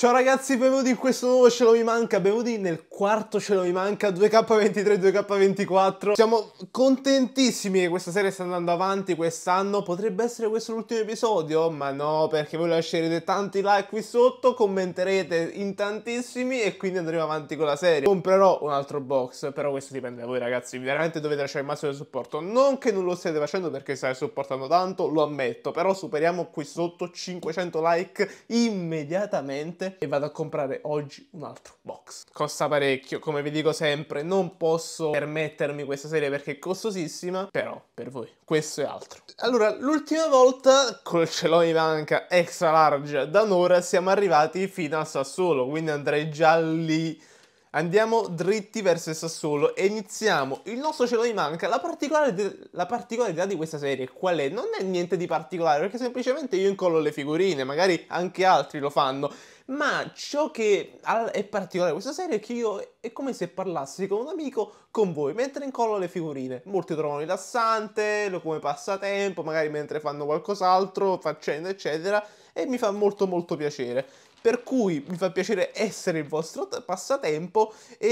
Ciao ragazzi, benvenuti in questo nuovo Ce lo mi manca, benvenuti nel quarto Ce lo mi manca, 2K23, 2K24. Siamo contentissimi che questa serie sta andando avanti quest'anno, potrebbe essere questo l'ultimo episodio, ma no, perché voi lascerete tanti like qui sotto, commenterete in tantissimi e quindi andremo avanti con la serie. Comprerò un altro box, però questo dipende da voi ragazzi, veramente dovete lasciare il massimo del supporto. Non che non lo stiate facendo perché state supportando tanto, lo ammetto, però superiamo qui sotto 500 like immediatamente e vado a comprare oggi un altro box. Costa parecchio, come vi dico sempre, non posso permettermi questa serie perché è costosissima, però per voi questo è altro. Allora, l'ultima volta col celò in banca extra large da Nora siamo arrivati fino a Sassuolo, quindi andrei già lì Andiamo dritti verso il Sassuolo e iniziamo. Il nostro ce lo manca. La, la, particolarità di questa serie qual è? Non è niente di particolare, perché semplicemente io incollo le figurine, magari anche altri lo fanno. Ma ciò che è particolare di questa serie è che io è come se parlassi con un amico con voi mentre incollo le figurine. Molti trovano rilassante, lo come passatempo, magari mentre fanno qualcos'altro, facendo eccetera. E mi fa molto molto piacere per cui mi fa piacere essere il vostro passatempo e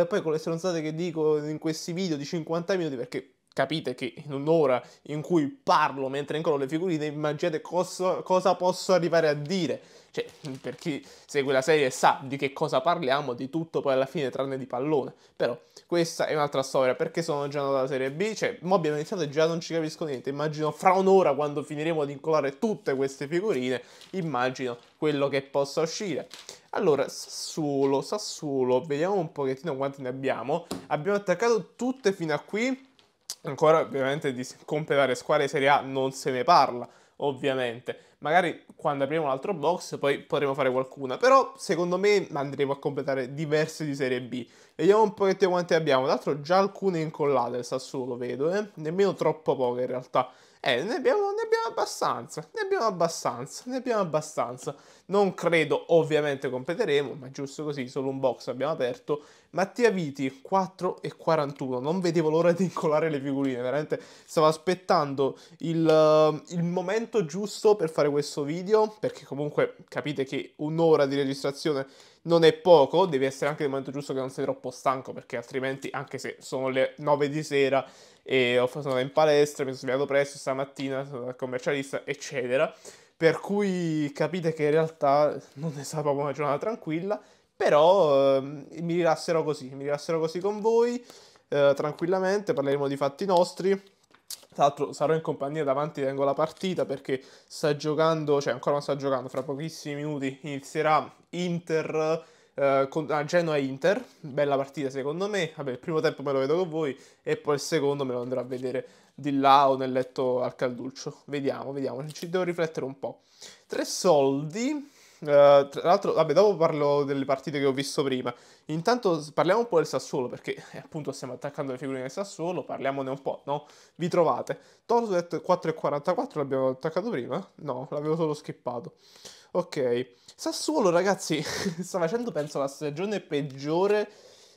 eh, poi con le stronzate che dico in questi video di 50 minuti perché capite che in un'ora in cui parlo mentre incollo le figurine immaginate cosa, cosa posso arrivare a dire cioè, per chi segue la serie sa di che cosa parliamo, di tutto poi alla fine tranne di pallone. Però questa è un'altra storia, perché sono già andato alla Serie B? Cioè, mo abbiamo iniziato e già non ci capisco niente. Immagino fra un'ora, quando finiremo di incolare tutte queste figurine, immagino quello che possa uscire. Allora, Sassuolo, Sassuolo, vediamo un pochettino quanti ne abbiamo. Abbiamo attaccato tutte fino a qui. Ancora, ovviamente, di completare squadre Serie A non se ne parla ovviamente. Magari quando apriamo l'altro box poi potremo fare qualcuna, però secondo me andremo a completare diverse di serie B. Vediamo un pochettino quante abbiamo, tra l'altro già alcune incollate sta solo, vedo, eh? nemmeno troppo poche in realtà. Eh, ne abbiamo, ne abbiamo abbastanza, ne abbiamo abbastanza, ne abbiamo abbastanza. Non credo ovviamente completeremo, ma giusto così, solo un box abbiamo aperto. Mattia Viti, 4 e 41, non vedevo l'ora di incolare le figurine, veramente stavo aspettando il, eh, il momento giusto per fare questo video, perché comunque capite che un'ora di registrazione non è poco, devi essere anche il momento giusto che non sei troppo stanco, perché altrimenti, anche se sono le 9 di sera, e ho fatto in palestra, mi sono svegliato presto stamattina, sono al commercialista, eccetera. Per cui capite che in realtà non è stata proprio una giornata tranquilla, però eh, mi rilasserò così, mi rilasserò così con voi, eh, tranquillamente, parleremo di fatti nostri. Tra l'altro sarò in compagnia davanti, tengo la partita perché sta giocando, cioè ancora non sta giocando, fra pochissimi minuti inizierà Inter eh, con, a Genoa Inter, bella partita secondo me, vabbè il primo tempo me lo vedo con voi e poi il secondo me lo andrò a vedere di là o nel letto al calduccio, vediamo, vediamo, ci devo riflettere un po'. Tre soldi, Uh, tra l'altro, vabbè, dopo parlo delle partite che ho visto prima. Intanto parliamo un po' del Sassuolo, perché eh, appunto stiamo attaccando le figurine del Sassuolo, parliamone un po', no? Vi trovate. Torset 4,44 l'abbiamo attaccato prima? No, l'avevo solo skippato. Ok, Sassuolo ragazzi sta facendo penso la stagione peggiore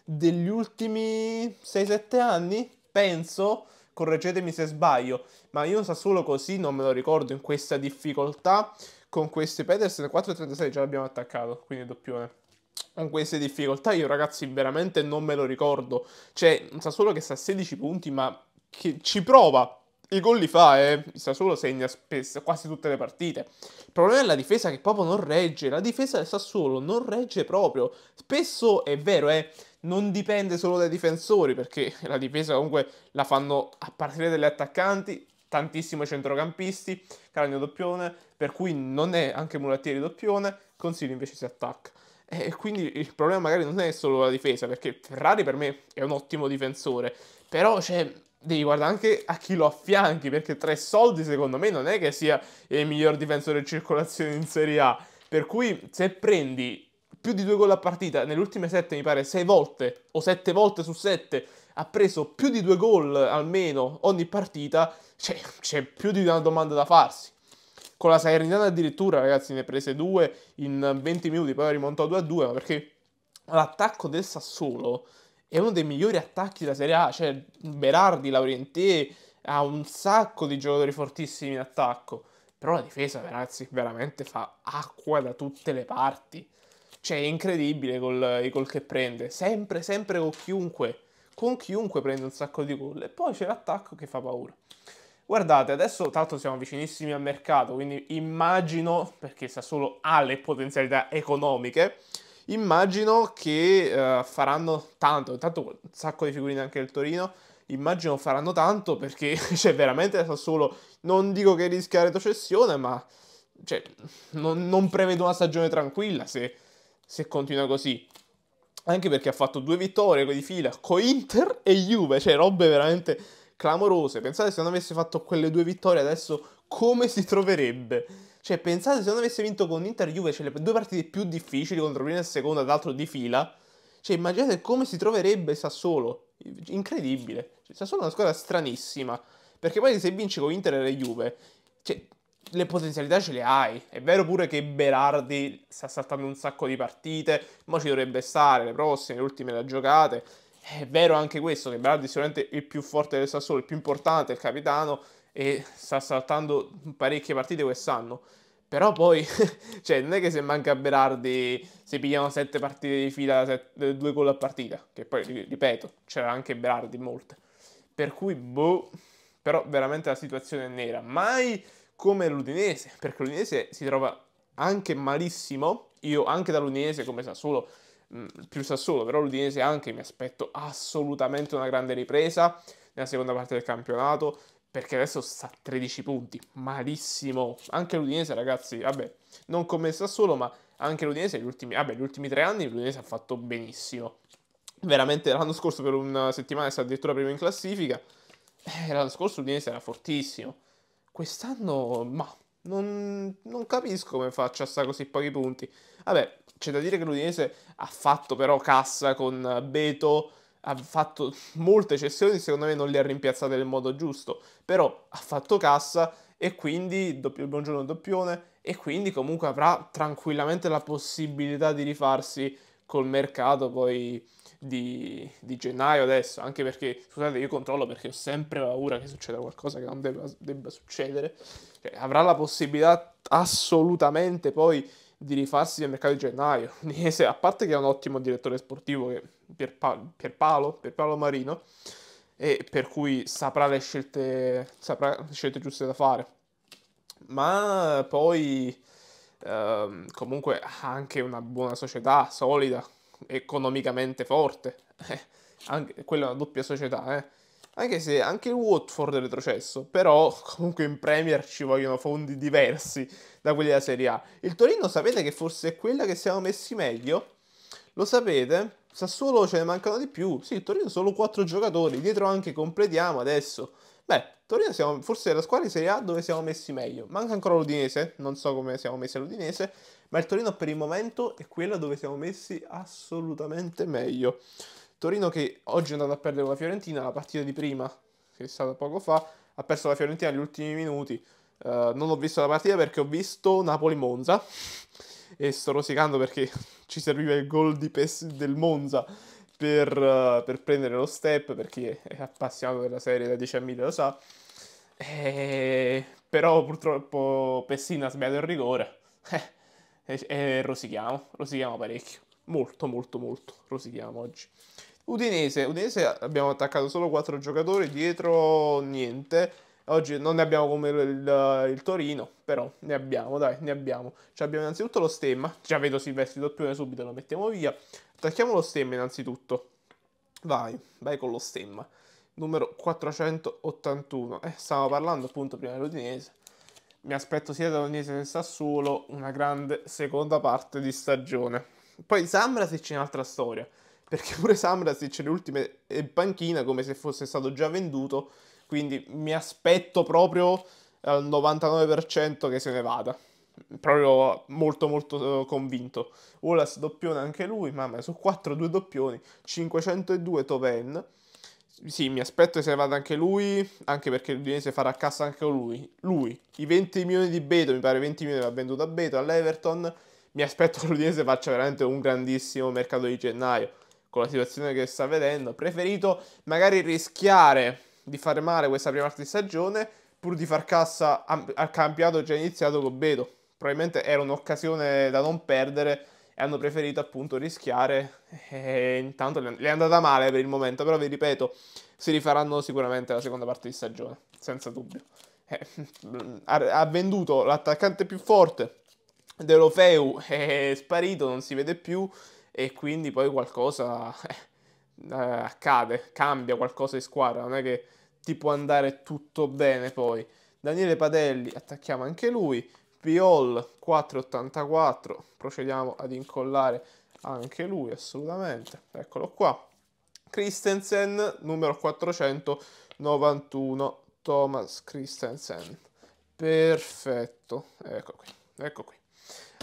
degli ultimi 6-7 anni, penso, correggetemi se sbaglio, ma io Sassuolo così non me lo ricordo in questa difficoltà, con questi Pedersen 4-36 già l'abbiamo attaccato, quindi doppione con queste difficoltà io ragazzi veramente non me lo ricordo. Cioè, un Sassuolo che sta a 16 punti ma che ci prova i gol li fa, eh. Il Sassuolo segna spesso, quasi tutte le partite. Il problema è la difesa che proprio non regge. La difesa del Sassuolo non regge proprio. Spesso è vero, eh. Non dipende solo dai difensori, perché la difesa comunque la fanno a partire dagli attaccanti, tantissimi centrocampisti, Caragno doppione, per cui non è anche Mulattieri doppione, Consiglio invece si attacca. E quindi il problema magari non è solo la difesa, perché Ferrari per me è un ottimo difensore, però Cioè, devi guardare anche a chi lo affianchi, perché tre soldi secondo me non è che sia il miglior difensore in circolazione in Serie A. Per cui se prendi più di due gol a partita, nelle ultime sette mi pare sei volte o sette volte su sette ha preso più di due gol almeno ogni partita, c'è, c'è più di una domanda da farsi. Con la Salernitana addirittura, ragazzi, ne prese due in 20 minuti, poi rimontò 2 a 2, ma perché l'attacco del Sassuolo è uno dei migliori attacchi della Serie A, cioè Berardi, Laurentè, ha un sacco di giocatori fortissimi in attacco, però la difesa, ragazzi, veramente fa acqua da tutte le parti. Cioè è incredibile col, i gol che prende, sempre, sempre con chiunque, con chiunque prende un sacco di gol e poi c'è l'attacco che fa paura. Guardate, adesso tanto siamo vicinissimi al mercato, quindi immagino, perché sa Sassuolo ha le potenzialità economiche, Immagino che uh, faranno tanto, intanto un sacco di figurine anche del Torino, immagino faranno tanto perché cioè, veramente la Sassuolo non dico che rischia retrocessione, ma cioè, non, non, prevedo una stagione tranquilla se, se, continua così. Anche perché ha fatto due vittorie di fila con Inter e Juve, cioè robe veramente clamorose. Pensate se non avesse fatto quelle due vittorie adesso come si troverebbe? Cioè, pensate, se non avesse vinto con Inter Juve, cioè le due partite più difficili contro prima e seconda, tra l'altro di fila. Cioè, immaginate come si troverebbe Sassuolo. Incredibile. Cioè, Sassuolo è una squadra stranissima. Perché poi se vinci con Inter e Juve, cioè, le potenzialità ce le hai. È vero pure che Berardi sta saltando un sacco di partite, ma ci dovrebbe stare le prossime, le ultime da giocate. È vero anche questo, che Berardi è sicuramente il più forte del Sassuolo, il più importante, il capitano, e sta saltando parecchie partite quest'anno. Però poi, cioè, non è che se manca Berardi si pigliano sette partite di fila, sette, due gol a partita, che poi, ripeto, c'era anche Berardi molte. Per cui, boh, però veramente la situazione è nera. Mai come l'Udinese, perché l'Udinese si trova anche malissimo, io anche dall'Udinese come Sassuolo, mh, più Sassuolo, però l'Udinese anche mi aspetto assolutamente una grande ripresa nella seconda parte del campionato, perché adesso sta a 13 punti, malissimo. Anche l'Udinese, ragazzi, vabbè, non come sta solo, ma anche l'Udinese, gli ultimi, vabbè, gli ultimi tre anni l'Udinese ha fatto benissimo. Veramente, l'anno scorso per una settimana è stato addirittura prima in classifica, eh, l'anno scorso l'Udinese era fortissimo. Quest'anno, ma, non, non capisco come faccia a stare così pochi punti. Vabbè, c'è da dire che l'Udinese ha fatto però cassa con Beto, ha fatto molte cessioni, secondo me non le ha rimpiazzate nel modo giusto, però ha fatto cassa e quindi doppio, buongiorno doppione e quindi comunque avrà tranquillamente la possibilità di rifarsi col mercato poi di, di, gennaio adesso, anche perché, scusate, io controllo perché ho sempre paura che succeda qualcosa che non debba, debba succedere, cioè, avrà la possibilità assolutamente poi di rifarsi nel mercato di gennaio, a parte che è un ottimo direttore sportivo che Pierpa- Pierpaolo, Pierpaolo Marino, e per cui saprà le scelte, saprà le scelte giuste da fare. Ma poi ehm, comunque ha anche una buona società, solida, economicamente forte, eh, anche, quella è una doppia società, eh. Anche se anche il Watford è retrocesso, però comunque in Premier ci vogliono fondi diversi da quelli della Serie A. Il Torino sapete che forse è quella che siamo messi meglio? Lo sapete? Sassuolo ce ne mancano di più. Sì, Torino solo 4 giocatori, dietro anche completiamo adesso. Beh, Torino siamo forse la squadra di Serie A dove siamo messi meglio. Manca ancora l'Udinese, non so come siamo messi all'Udinese, ma il Torino per il momento è quella dove siamo messi assolutamente meglio. Torino che oggi è andato a perdere con la Fiorentina, la partita di prima, che è stata poco fa, ha perso la Fiorentina negli ultimi minuti. Uh, non ho visto la partita perché ho visto Napoli-Monza e sto rosicando perché ci serviva il gol Pes- del Monza per, uh, per, prendere lo step, per chi è, appassionato della serie da 10 a 10.000 lo sa. E... Però purtroppo Pessina ha sbagliato il rigore eh, e, e rosichiamo, rosichiamo parecchio, molto molto molto rosichiamo oggi. Udinese, Udinese abbiamo attaccato solo 4 giocatori, dietro niente Oggi non ne abbiamo come il, il Torino, però ne abbiamo, dai, ne abbiamo. Ci cioè, abbiamo innanzitutto lo stemma, già vedo Silvestri doppione subito, lo mettiamo via. Attacchiamo lo stemma innanzitutto. Vai, vai con lo stemma. Numero 481. Eh, stavamo parlando appunto prima dell'Udinese. Mi aspetto sia da Udinese che Sassuolo una grande seconda parte di stagione. Poi Samrasic c'è un'altra storia perché pure Samrasic le ultime è panchina come se fosse stato già venduto quindi mi aspetto proprio al 99% che se ne vada. Proprio molto molto eh, convinto. Wallace doppione anche lui, mamma mia, su 4 due doppioni, 502 Toven. Sì, mi aspetto che se ne vada anche lui, anche perché l'Udinese farà cassa anche lui. Lui, i 20 milioni di Beto, mi pare 20 milioni l'ha venduto a Beto all'Everton. Mi aspetto che l'Udinese faccia veramente un grandissimo mercato di gennaio con la situazione che sta vedendo. Preferito magari rischiare di fare male questa prima parte di stagione, pur di far cassa al campionato già iniziato con vedo. Probabilmente era un'occasione da non perdere e hanno preferito appunto rischiare e intanto le è andata male per il momento, però vi ripeto, si rifaranno sicuramente la seconda parte di stagione, senza dubbio. Eh, ha venduto l'attaccante più forte, De Lofeu è sparito, non si vede più e quindi poi qualcosa eh, accade, cambia qualcosa in squadra, non è che ti può andare tutto bene poi. Daniele Padelli, attacchiamo anche lui. Piol 484, procediamo ad incollare anche lui assolutamente. Eccolo qua. Christensen numero 491, Thomas Christensen. Perfetto, ecco qui, ecco qui.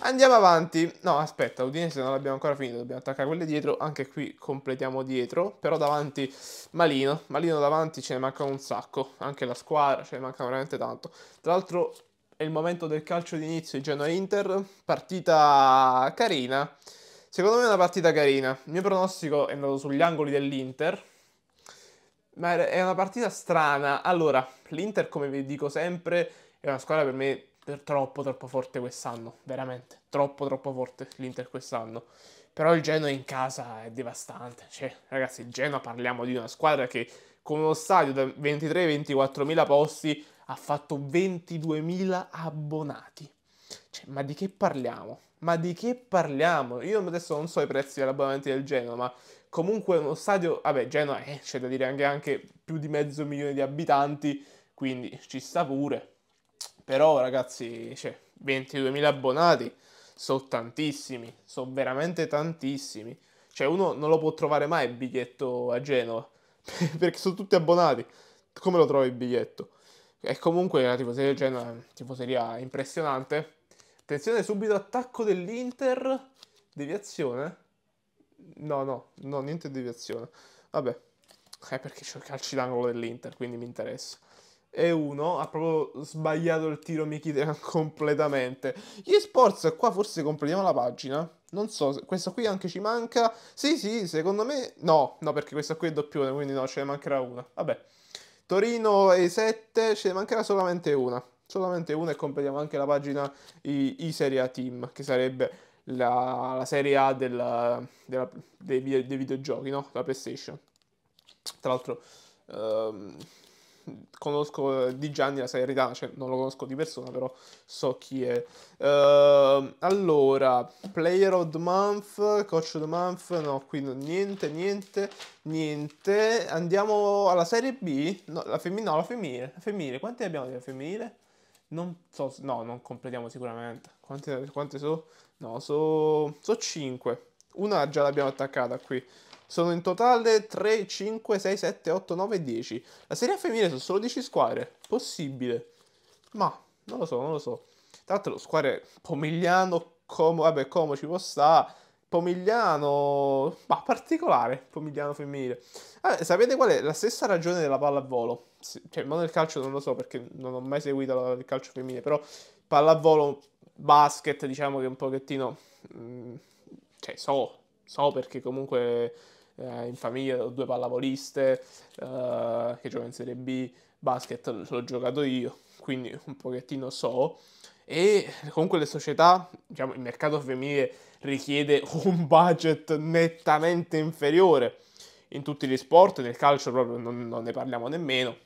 Andiamo avanti. No, aspetta, Udinese non l'abbiamo ancora finito, dobbiamo attaccare quelle dietro. Anche qui completiamo dietro, però davanti Malino. Malino davanti ce ne manca un sacco, anche la squadra ce ne manca veramente tanto. Tra l'altro è il momento del calcio d'inizio, di Genoa-Inter, partita carina. Secondo me è una partita carina. Il mio pronostico è andato sugli angoli dell'Inter, ma è una partita strana. Allora, l'Inter, come vi dico sempre, è una squadra per me troppo troppo forte quest'anno, veramente, troppo troppo forte l'Inter quest'anno. Però il Genoa in casa è devastante, cioè ragazzi il Genoa parliamo di una squadra che con uno stadio da 23-24 mila posti ha fatto 22 mila abbonati. Cioè, ma di che parliamo? Ma di che parliamo? Io adesso non so i prezzi dell'abbonamento del Genoa, ma comunque uno stadio, vabbè Genoa eh, c'è da dire anche, anche più di mezzo milione di abitanti, quindi ci sta pure però ragazzi, cioè, 22.000 abbonati sono tantissimi, sono veramente tantissimi. Cioè uno non lo può trovare mai il biglietto a Genova, perché sono tutti abbonati. Come lo trovi il biglietto? E comunque la tifoseria di Genova è una tifoseria impressionante. Attenzione, subito attacco dell'Inter. Deviazione? No, no, no, niente deviazione. Vabbè, è eh, perché c'è il calcio d'angolo dell'Inter, quindi mi interessa e 1 ha proprio sbagliato il tiro Mkhitaryan completamente. Gli sports qua forse completiamo la pagina. Non so, questa qui anche ci manca. Sì, sì, secondo me no, no perché questa qui è doppione, quindi no, ce ne mancherà una. Vabbè. Torino e 7, ce ne mancherà solamente una. Solamente una e completiamo anche la pagina I, I Serie A Team, che sarebbe la, la Serie A della, della, dei, dei videogiochi, no? La PlayStation. Tra l'altro, ehm, conosco eh, Di Gianni la serietà, cioè non lo conosco di persona, però so chi è. Uh, allora, Player of the Month, Coach of the Month, no, qui non, niente, niente, niente. Andiamo alla Serie B, no, la, femmin- no, la femminile, la femminile, quante abbiamo di femminile? Non so, no, non completiamo sicuramente. Quante, quante sono? No, sono so 5. Una già l'abbiamo attaccata qui. Sono in totale 3, 5, 6, 7, 8, 9, 10. La serie A femminile sono solo 10 squadre. Possibile. Ma non lo so, non lo so. Tra l'altro, squadre Pomigliano, Como, vabbè, Como ci può stare. Pomigliano, ma particolare, Pomigliano femminile. Vabbè, ah, sapete qual è? La stessa ragione della palla a volo. Cioè, ma nel calcio non lo so perché non ho mai seguito il calcio femminile, però palla a volo, basket, diciamo che un pochettino... Mh, mm, cioè, so, so perché comunque eh, in famiglia ho due pallavoliste eh, che giocano in Serie B, basket l'ho giocato io, quindi un pochettino so. E comunque le società, diciamo, il mercato femminile richiede un budget nettamente inferiore in tutti gli sport, nel calcio proprio non, non ne parliamo nemmeno.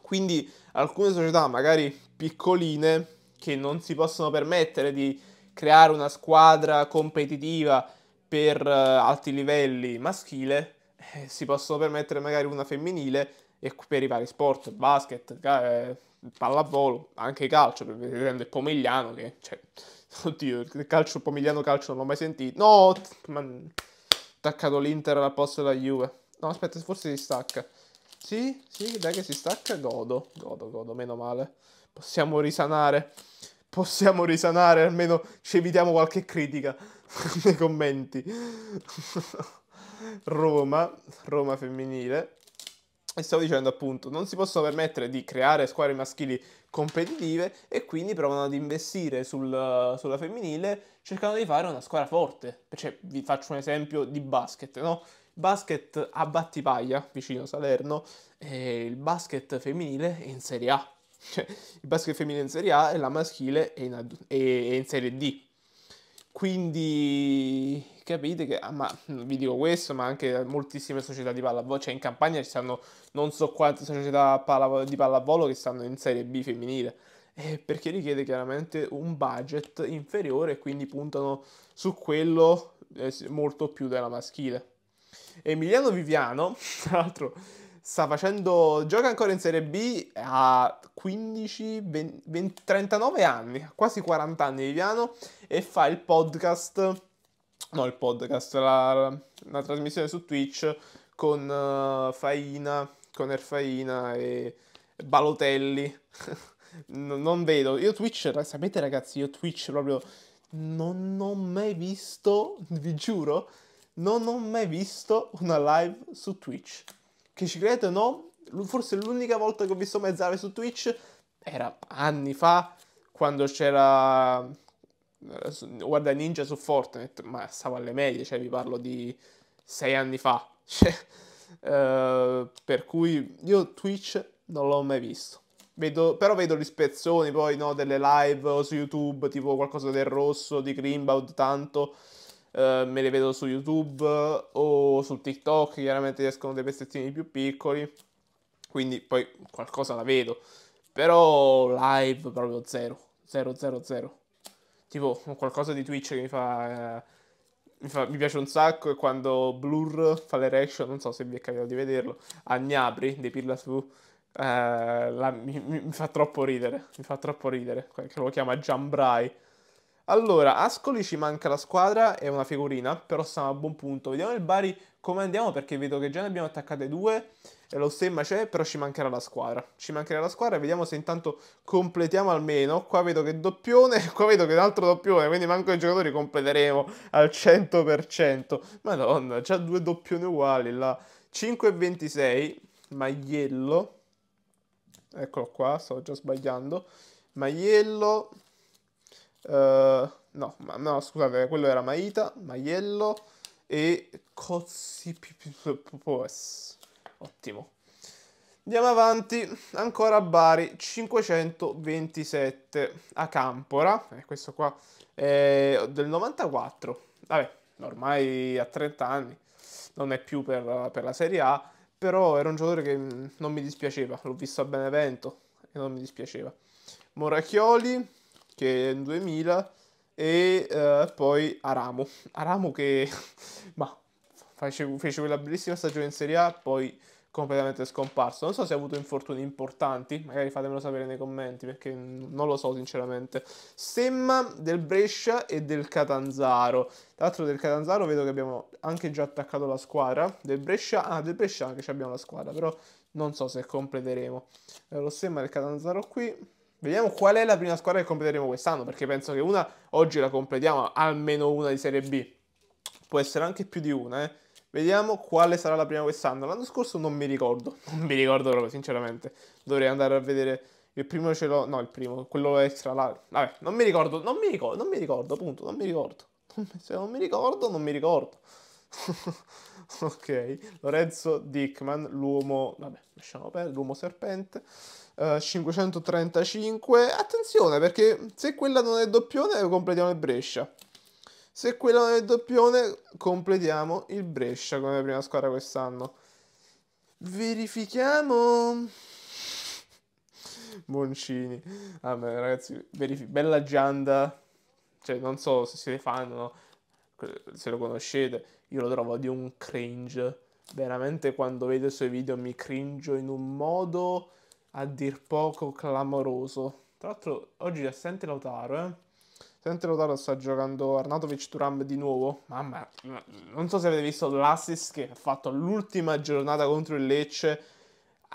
Quindi alcune società magari piccoline che non si possono permettere di creare una squadra competitiva per eh, alti livelli maschile eh, si possono permettere magari una femminile e per i vari sport, basket, eh, pallavolo, anche calcio, per vedere il pomigliano che, cioè, oddio, il calcio, pomigliano calcio non l'ho mai sentito. No, ma attaccato l'Inter al posto della Juve. No, aspetta, forse si stacca. Sì, sì, dai che si stacca, godo, godo, godo, meno male. Possiamo risanare, possiamo risanare, almeno ci evitiamo qualche critica. nei commenti. Roma, Roma femminile. E stavo dicendo appunto, non si possono permettere di creare squadre maschili competitive e quindi provano ad investire sul, sulla femminile cercando di fare una squadra forte. Cioè, vi faccio un esempio di basket, no? Basket a Battipaglia, vicino Salerno, e il basket femminile è in Serie A. Cioè, il basket femminile è in Serie A e la maschile è in, è in Serie D. Quindi capite che, ah, ma mm, vi dico questo, ma anche moltissime società di pallavolo, cioè in campagna ci stanno non so quante società di pallavolo che stanno in Serie B femminile, eh, perché richiede chiaramente un budget inferiore e quindi puntano su quello eh, molto più della maschile. Emiliano Viviano, tra l'altro sta facendo, gioca ancora in Serie B a 15, 20, 20, 39 anni, quasi 40 anni Viviano, e fa il podcast, no il podcast, la, la trasmissione su Twitch con uh, Faina, con Erfaina e Balotelli. non vedo, io Twitch, sapete ragazzi, io Twitch proprio non ho mai visto, vi giuro, non ho mai visto una live su Twitch che ci credete o no, forse l'unica volta che ho visto mezzare su Twitch era anni fa, quando c'era eh, guarda Ninja su Fortnite, ma stavo alle medie, cioè vi parlo di sei anni fa. uh, per cui io Twitch non l'ho mai visto. Vedo, però vedo rispezioni poi no, delle live su YouTube, tipo qualcosa del rosso, di Greenbound tanto. Eh, me le vedo su YouTube o su TikTok, chiaramente escono dei pezzettini più piccoli, quindi poi qualcosa la vedo, però live proprio zero, zero, zero, zero. Tipo qualcosa di Twitch che mi fa... Eh, mi, fa, mi, piace un sacco e quando Blur fa le reaction, non so se vi è capitato di vederlo, a Gnabri dei Pirla TV, eh, la, mi, mi, fa troppo ridere, mi fa troppo ridere, che lo chiama Jambrai. Allora, Ascoli ci manca la squadra, è una figurina, però siamo a buon punto. Vediamo il Bari come andiamo, perché vedo che già ne abbiamo attaccate due, e lo stemma c'è, però ci mancherà la squadra. Ci mancherà la squadra, vediamo se intanto completiamo almeno. Qua vedo che doppione, qua vedo che un altro doppione, quindi manco i giocatori completeremo al 100%. Madonna, già due doppioni uguali, là. 5-26, magliello. Eccolo qua, sto già sbagliando. Maiello, eh, no, ma, no, scusate, quello era Maita, Maiello e Cozzipipopes. Ottimo. Andiamo avanti, ancora a Bari, 527 a Campora, eh, questo qua è del 94, vabbè, ormai ha 30 anni, non è più per, per la Serie A, però era un giocatore che mm, non mi dispiaceva, l'ho visto a Benevento e non mi dispiaceva. Moracchioli, che è in 2000, e eh, poi Aramo. Aramo che ma, fece, fece, quella bellissima stagione in Serie A, poi completamente scomparso. Non so se ha avuto infortuni importanti, magari fatemelo sapere nei commenti perché non lo so sinceramente. Stemma del Brescia e del Catanzaro. Tra l'altro del Catanzaro vedo che abbiamo anche già attaccato la squadra. Del Brescia, ah del Brescia anche abbiamo la squadra, però non so se completeremo. Eh, lo stemma del Catanzaro qui Vediamo qual è la prima squadra che completeremo quest'anno, perché penso che una oggi la completiamo, almeno una di Serie B. Può essere anche più di una, eh. Vediamo quale sarà la prima quest'anno. L'anno scorso non mi ricordo, non mi ricordo proprio, sinceramente. Dovrei andare a vedere il primo ce l'ho, no, il primo, quello extra là. Vabbè, non mi ricordo, non mi ricordo, non mi ricordo, appunto, non mi ricordo. Se non mi ricordo, non mi ricordo. ok, Lorenzo Dickman, l'uomo, vabbè, lasciamo perdere, l'uomo serpente. 535. Eh, Attenzione perché se quella non è doppione completiamo il Brescia. Se quella non è doppione completiamo il Brescia come prima squadra quest'anno. Verifichiamo. Boncini. Vabbè ragazzi, verifi- bella gianda. Cioè non so se siete fan o no. Se lo conoscete, io lo trovo di un cringe. Veramente quando vedo i suoi video mi cringe in un modo a dir poco clamoroso. Tra l'altro oggi è assente Lautaro, eh. Sente Lautaro sta giocando Arnatovic Turam di nuovo. Mamma, non so se avete visto l'assist che ha fatto l'ultima giornata contro il Lecce.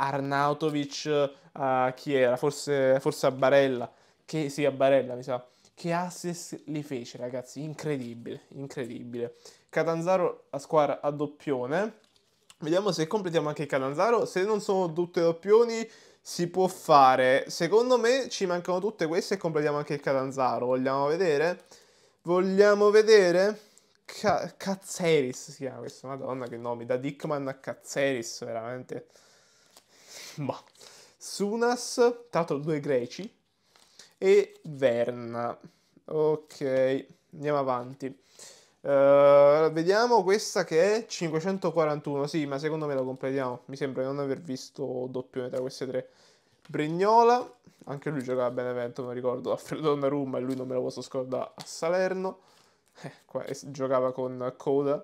Arnautovic a uh, eh, chi era? Forse, forse, a Barella. Che sì, a Barella mi sa. Che assist li fece, ragazzi? Incredibile, incredibile. Catanzaro a squadra a doppione. Vediamo se completiamo anche Catanzaro. Se non sono tutte doppioni, si può fare. Secondo me ci mancano tutte queste e completiamo anche il Catanzaro. Vogliamo vedere? Vogliamo vedere? Ca- Cazzeris si chiama questo, madonna che nomi, da Dickman a Cazzeris, veramente. Ma. Boh. Sunas, tra l'altro due greci, e Verna. Ok, andiamo avanti. Eh, vediamo questa che è 541. Sì, ma secondo me la completiamo. Mi sembra di non aver visto doppione tra queste tre. Brignola, anche lui giocava a Benevento, non ricordo, Alfredo Rum, e lui non me lo posso scordare, a Salerno, eh, qua, giocava con Coda,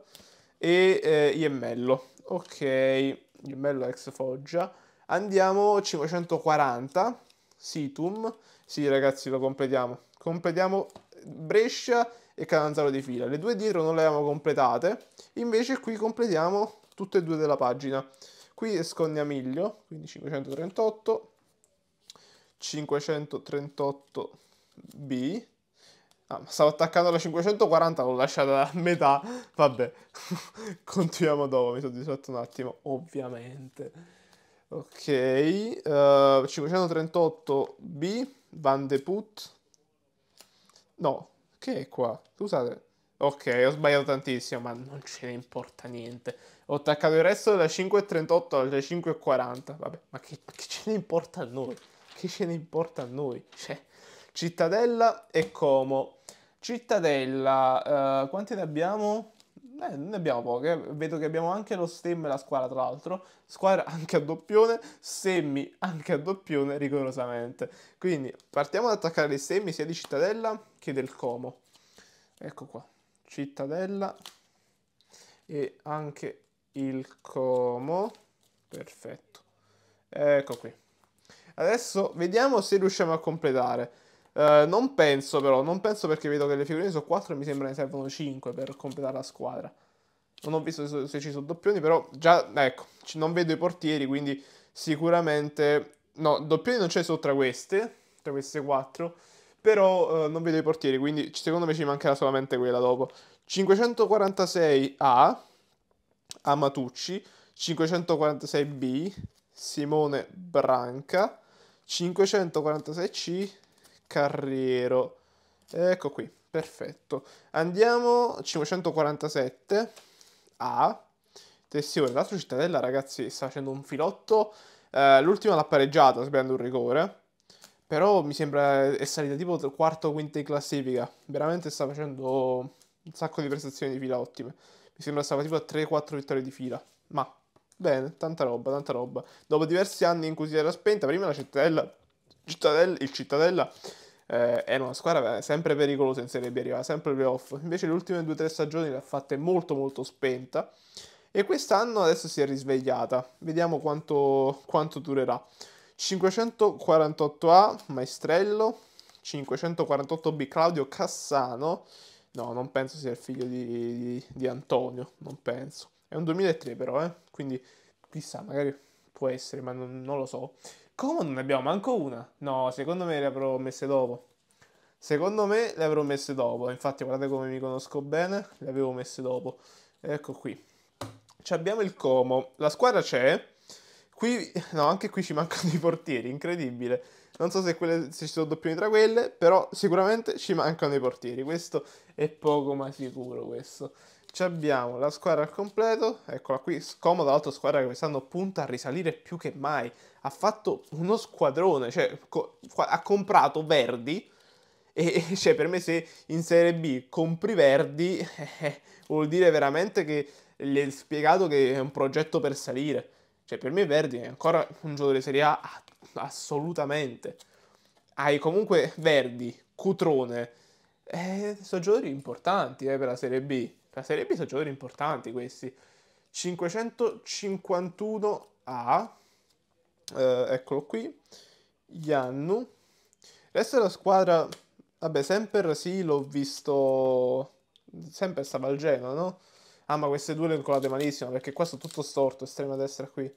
e eh, Iemmello, ok, Iemmello ex Foggia, andiamo 540, Situm, sì ragazzi lo completiamo, completiamo Brescia e Catanzaro di fila. Le due dietro non le abbiamo completate, invece qui completiamo tutte e due della pagina. Qui Escogna Miglio, quindi 538, 538B, Ah, stavo attaccando la 540, l'ho lasciata a metà. Vabbè, continuiamo dopo, mi sono distratto un attimo, ovviamente. Ok, uh, eh, 538B, Van de Put. No, che è qua? Scusate. Ok, ho sbagliato tantissimo, ma non ce ne importa niente. Ho attaccato il resto della 5.38 alle 5.40. Vabbè, ma che, ma che, ce ne importa a noi? Che ce ne importa a noi? Cioè, Cittadella e Como. Cittadella, uh, quanti ne abbiamo? Eh, ne abbiamo poche. Vedo che abbiamo anche lo stem e la squadra, tra l'altro. Squadra anche a doppione, stemmi anche a doppione, rigorosamente. Quindi partiamo ad attaccare gli stemmi sia di Cittadella Marchi del Como. Ecco qua, Cittadella e anche il Como. Perfetto. Ecco qui. Adesso vediamo se riusciamo a completare. Uh, non penso però, non penso perché vedo che le figurine sono 4 e mi sembra ne servono 5 per completare la squadra. Non ho visto se ci sono doppioni, però già, ecco, non vedo i portieri, quindi sicuramente... No, doppioni non c'è solo tra queste, tra queste 4 però eh, non vedo i portieri, quindi secondo me ci mancherà solamente quella dopo. 546 A, Amatucci, 546 B, Simone Branca, 546 C, Carriero. Ecco qui, perfetto. Andiamo 547 A, Tessione, l'altro cittadella ragazzi sta facendo un filotto, eh, l'ultima l'ha pareggiata sbagliando un rigore però mi sembra eh, è salita tipo quarto o quinta in classifica. Veramente sta facendo un sacco di prestazioni di fila ottime. Mi sembra stava tipo a 3-4 vittorie di fila. Ma bene, tanta roba, tanta roba. Dopo diversi anni in cui si era spenta, prima la cittadella, cittadella il cittadella eh, era una squadra sempre pericolosa in Serie B, arrivava sempre ai playoff. Invece le ultime 2-3 tre stagioni l'ha fatta molto molto spenta. E quest'anno adesso si è risvegliata. Vediamo quanto, quanto durerà. 548A Maestrello, 548B Claudio Cassano, no, non penso sia il figlio di, di, di Antonio, non penso. È un 2003 però, eh? quindi chissà, magari può essere, ma non, non, lo so. Come non ne abbiamo manco una? No, secondo me le avrò messe dopo. Secondo me le avrò messe dopo, infatti guardate come mi conosco bene, le avevo messe dopo. Ecco qui. Ci abbiamo il Como, la squadra c'è, Qui, no, anche qui ci mancano i portieri, incredibile. Non so se, quelle, se ci sono doppioni tra quelle, però sicuramente ci mancano i portieri. Questo è poco ma sicuro questo. Ci abbiamo la squadra al completo, eccola qui, scomoda l'altra squadra che quest'anno punta a risalire più che mai. Ha fatto uno squadrone, cioè co- ha comprato Verdi, e, e cioè per me se in Serie B compri Verdi eh, vuol dire veramente che gli hai spiegato che è un progetto per salire cioè, per me Verdi è ancora un giocatore di Serie A assolutamente. Hai comunque Verdi, Cutrone, eh, sono giocatori importanti eh, per la Serie B. La Serie B sono giocatori importanti questi. 551 A, eh, eccolo qui, Iannu. Il resto della squadra, vabbè, sempre sì, l'ho visto, sempre stava al Genoa, no? Ah, ma queste due le ho incollate malissimo, perché qua sono tutto storto, estrema destra qui.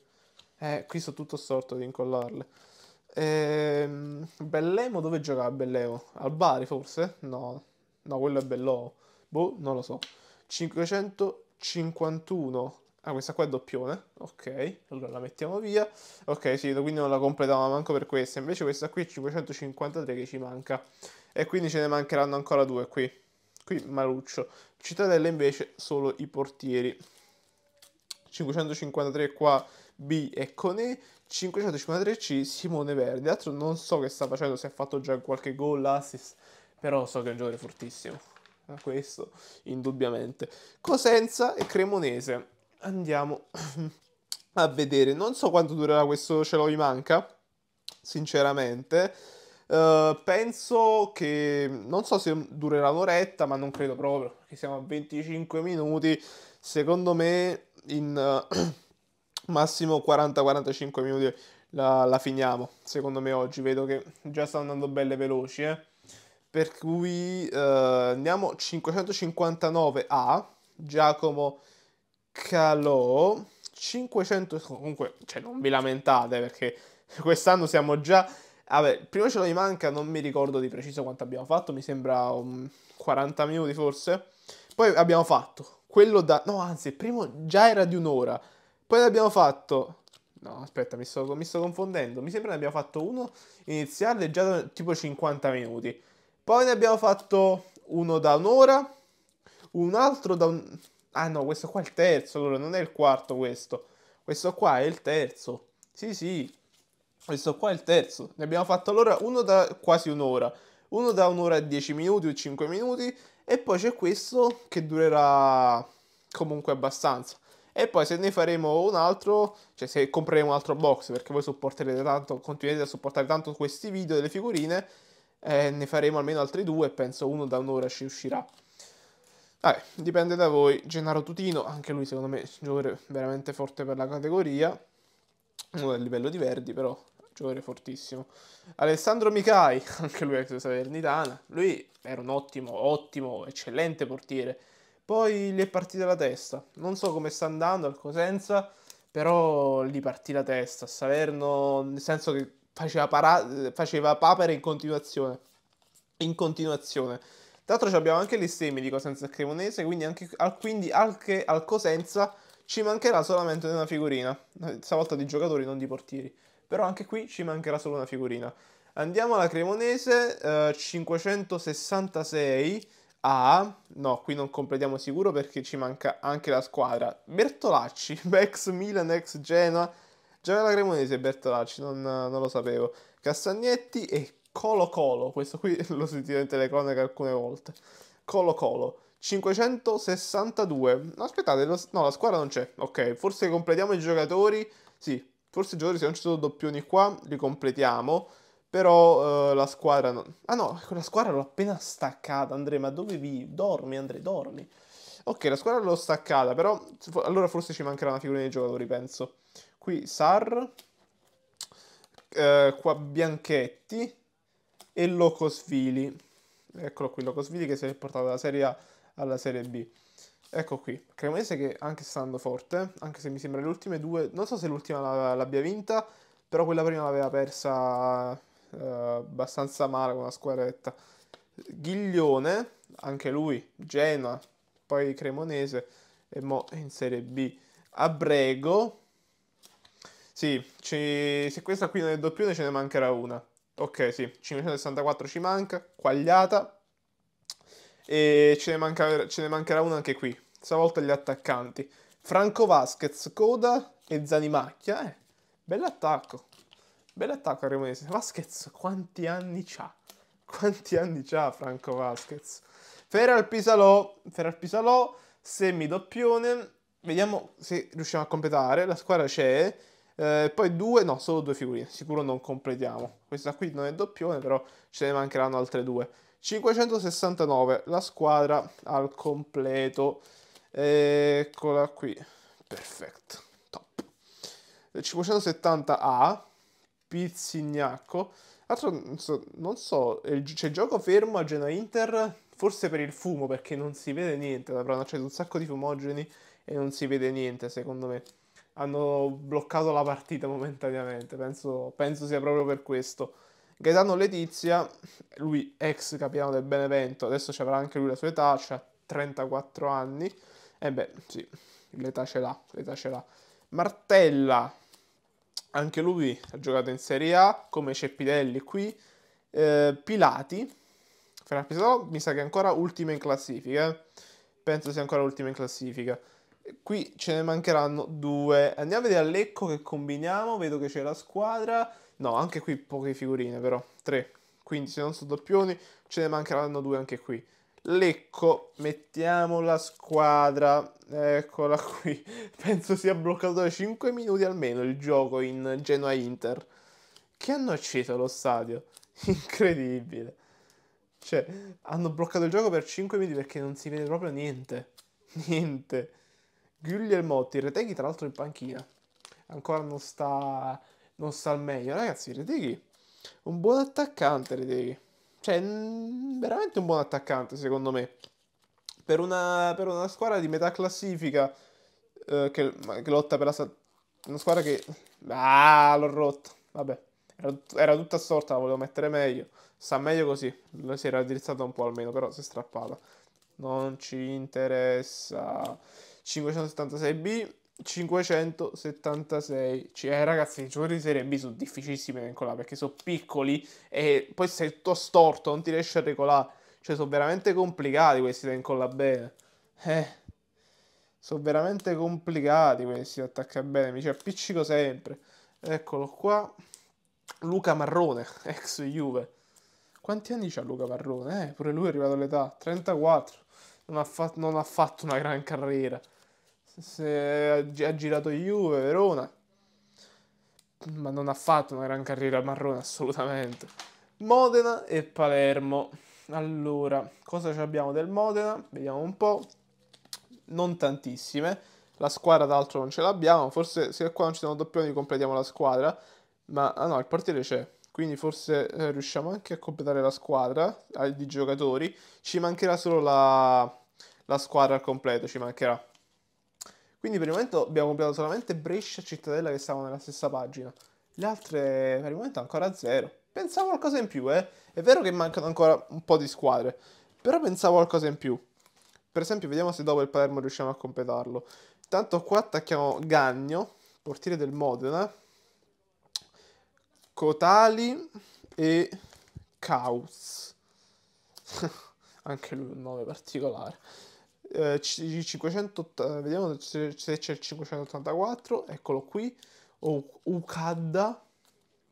Eh, qui sono tutto storto di incollarle. Ehm, Bellemo dove giocava Bellemo? Al Bari forse? No, no, quello è Bellò. Boh, non lo so. 551. Ah, questa qua è doppione. Ok, allora la mettiamo via. Ok, sì, quindi non la completavamo manco per questa. Invece questa qui è 553 che ci manca. E quindi ce ne mancheranno ancora due qui qui Maluccio. Cittadella invece solo i portieri. 553 qua B e Cone, 553 C Simone Verde. Altro non so che sta facendo, se ha fatto già qualche gol, assist, però so che è un giocatore fortissimo. Questo indubbiamente. Cosenza e Cremonese. Andiamo a vedere. Non so quanto durerà questo ce l'ho vi manca, sinceramente. Eh, penso che non so se durerà un'oretta, ma non credo proprio, perché siamo a 25 minuti. Secondo me in uh, massimo 40-45 minuti la, la, finiamo. Secondo me oggi vedo che già sta andando belle veloci, eh? Per cui uh, andiamo 559A Giacomo Calò 500 comunque, cioè non vi lamentate perché quest'anno siamo già Vabbè, il primo ce lo manca, non mi ricordo di preciso quanto abbiamo fatto, mi sembra um, 40 minuti forse. Poi abbiamo fatto quello da... No, anzi, il primo già era di un'ora. Poi ne abbiamo fatto... No, aspetta, mi sto, mi sto confondendo. Mi sembra ne abbiamo fatto uno iniziale già da tipo 50 minuti. Poi ne abbiamo fatto uno da un'ora, un altro da un... Ah no, questo qua è il terzo, allora non è il quarto questo. Questo qua è il terzo. Sì, sì, questo qua è il terzo. Ne abbiamo fatto allora uno da quasi un'ora, uno da un'ora e dieci minuti o cinque minuti e poi c'è questo che durerà comunque abbastanza. E poi se ne faremo un altro, cioè se compreremo un altro box, perché voi supporterete tanto, continuerete a supportare tanto questi video delle figurine, eh, ne faremo almeno altri due, penso uno da un'ora ci uscirà. Vabbè, dipende da voi. Gennaro Tutino, anche lui secondo me è un giocatore veramente forte per la categoria. uno del livello di Verdi, però giocatore fortissimo. Alessandro Micai, anche lui ex Salernitana, lui era un ottimo, ottimo, eccellente portiere. Poi gli è partita la testa, non so come sta andando al Cosenza, però gli partì la testa, Salerno, nel senso che faceva, para- faceva papere in continuazione. In continuazione. Tra l'altro abbiamo anche gli stemmi di Cosenza e Cremonese, quindi anche, quindi anche al Cosenza ci mancherà solamente una figurina, eh, stavolta di giocatori non di portieri, però anche qui ci mancherà solo una figurina. Andiamo alla Cremonese eh, 566 A, no qui non completiamo sicuro perché ci manca anche la squadra. Bertolacci, ex Milan, ex Genoa, Già la Cremonese Bertolacci, non, non lo sapevo. Castagnetti e Colo Colo, questo qui lo sentite in telecronaca alcune volte. Colo Colo. 562. Aspettate, lo, no, la squadra non c'è. Ok, forse completiamo i giocatori. Sì, forse i giocatori se non ci sono doppioni qua, li completiamo. Però eh, la squadra... Non... Ah no, ecco, la squadra l'ho appena staccata, Andrea, ma dove vi... Dormi, Andrea, dormi. Ok, la squadra l'ho staccata, però... Allora forse ci mancherà una figura dei giocatori, penso. Qui Sar... Eh, qua Bianchetti e Locosvili. Eccolo qui, Locosvili che si è portato dalla Serie A alla Serie B. Ecco qui, Cremonese che anche sta andando forte, anche se mi sembra le ultime due, non so se l'ultima l'abbia vinta, però quella prima l'aveva persa eh, abbastanza male con la squadretta. Ghiglione, anche lui, Genoa, poi Cremonese e mo in Serie B. Abrego, sì, ci... se questa qui non è doppione ce ne mancherà una. Ok, sì, 564 ci manca, quagliata, e ce ne, manca, ce ne mancherà uno anche qui, stavolta gli attaccanti. Franco Vasquez, Coda e Zanimacchia, eh, bell'attacco, bell'attacco a Cremonese. Vasquez quanti anni c'ha? Quanti anni c'ha Franco Vasquez? Feral Pisalò, Feral Pisalò, semidoppione, vediamo se riusciamo a completare, la squadra c'è, eh, poi due, no, solo due figurine, sicuro non completiamo. Questa qui non è doppione, però ce ne mancheranno altre due. 569 la squadra al completo. Eccola qui. Perfetto. Top. 570A Pizzignacco. Altro, non so, non so c'è gioco fermo a Genoa Inter, forse per il fumo, perché non si vede niente, la prona, un sacco di fumogeni e non si vede niente, secondo me. Hanno bloccato la partita momentaneamente, penso, penso sia proprio per questo. Gaetano Letizia, lui ex capitano del Benevento, adesso ci avrà anche lui la sua età, ha 34 anni. E eh beh, sì, l'età ce l'ha, l'età ce l'ha. Martella, anche lui ha giocato in Serie A, come Ceppidelli qui. Eh, Pilati, Ferrapisolo, mi sa che è ancora ultima in classifica. Eh. Penso sia ancora ultima in classifica. Qui ce ne mancheranno due. Andiamo a vedere a Lecco che combiniamo, vedo che c'è la squadra. No, anche qui poche figurine però, 3. Quindi se non sono doppioni ce ne mancheranno due anche qui. Lecco, mettiamo la squadra, eccola qui. Penso sia bloccato da 5 minuti almeno il gioco in Genoa-Inter. Che hanno acceso lo stadio? Incredibile. Cioè, hanno bloccato il gioco per 5 minuti perché non si vede proprio niente. Niente. Guglielmotti, Reteghi tra l'altro in panchina. Ancora non sta non sta al meglio. Ragazzi, Reteghi, un buon attaccante, Reteghi. Cioè, mm, veramente un buon attaccante, secondo me. Per una, per una squadra di metà classifica eh, che, che, lotta per la... Sal- una squadra che... Ah, l'ho rotto. Vabbè, era, era tutta storta, la volevo mettere meglio. Sta meglio così. Si era addirizzata un po' almeno, però si è strappata. Non ci interessa. 576B 576 cioè, eh, ragazzi i giocatori di serie B sono difficilissimi da regolare perché sono piccoli e poi sei tutto storto non ti riesci a regolare cioè sono veramente complicati questi da incollare bene eh sono veramente complicati questi da attaccare bene mi ci appiccico sempre eccolo qua Luca Marrone ex Juve quanti anni c'ha Luca Marrone? eh pure lui è arrivato all'età 34 non ha, fatto, non ha fatto una gran carriera ha girato Juve, Verona, ma non ha fatto una gran carriera marrone assolutamente. Modena e Palermo. Allora, cosa abbiamo del Modena? Vediamo un po'. Non tantissime. La squadra, tra l'altro, non ce l'abbiamo. Forse se qua non ci sono doppioni, completiamo la squadra. Ma ah no, il portiere c'è. Quindi forse eh, riusciamo anche a completare la squadra eh, di giocatori. Ci mancherà solo la, la squadra al completo. Ci mancherà quindi per il momento abbiamo compiato solamente Brescia e Cittadella che stavano nella stessa pagina. Le altre per il momento ancora zero. Pensavo qualcosa in più, eh. È vero che mancano ancora un po' di squadre, però pensavo qualcosa in più. Per esempio, vediamo se dopo il Palermo riusciamo a completarlo. Intanto qua attacchiamo Gagno, portiere del Modena, Cotali e Caus. Anche lui un nome particolare eh, 500, eh, vediamo se, se c'è il 584, eccolo qui, o Ucadda,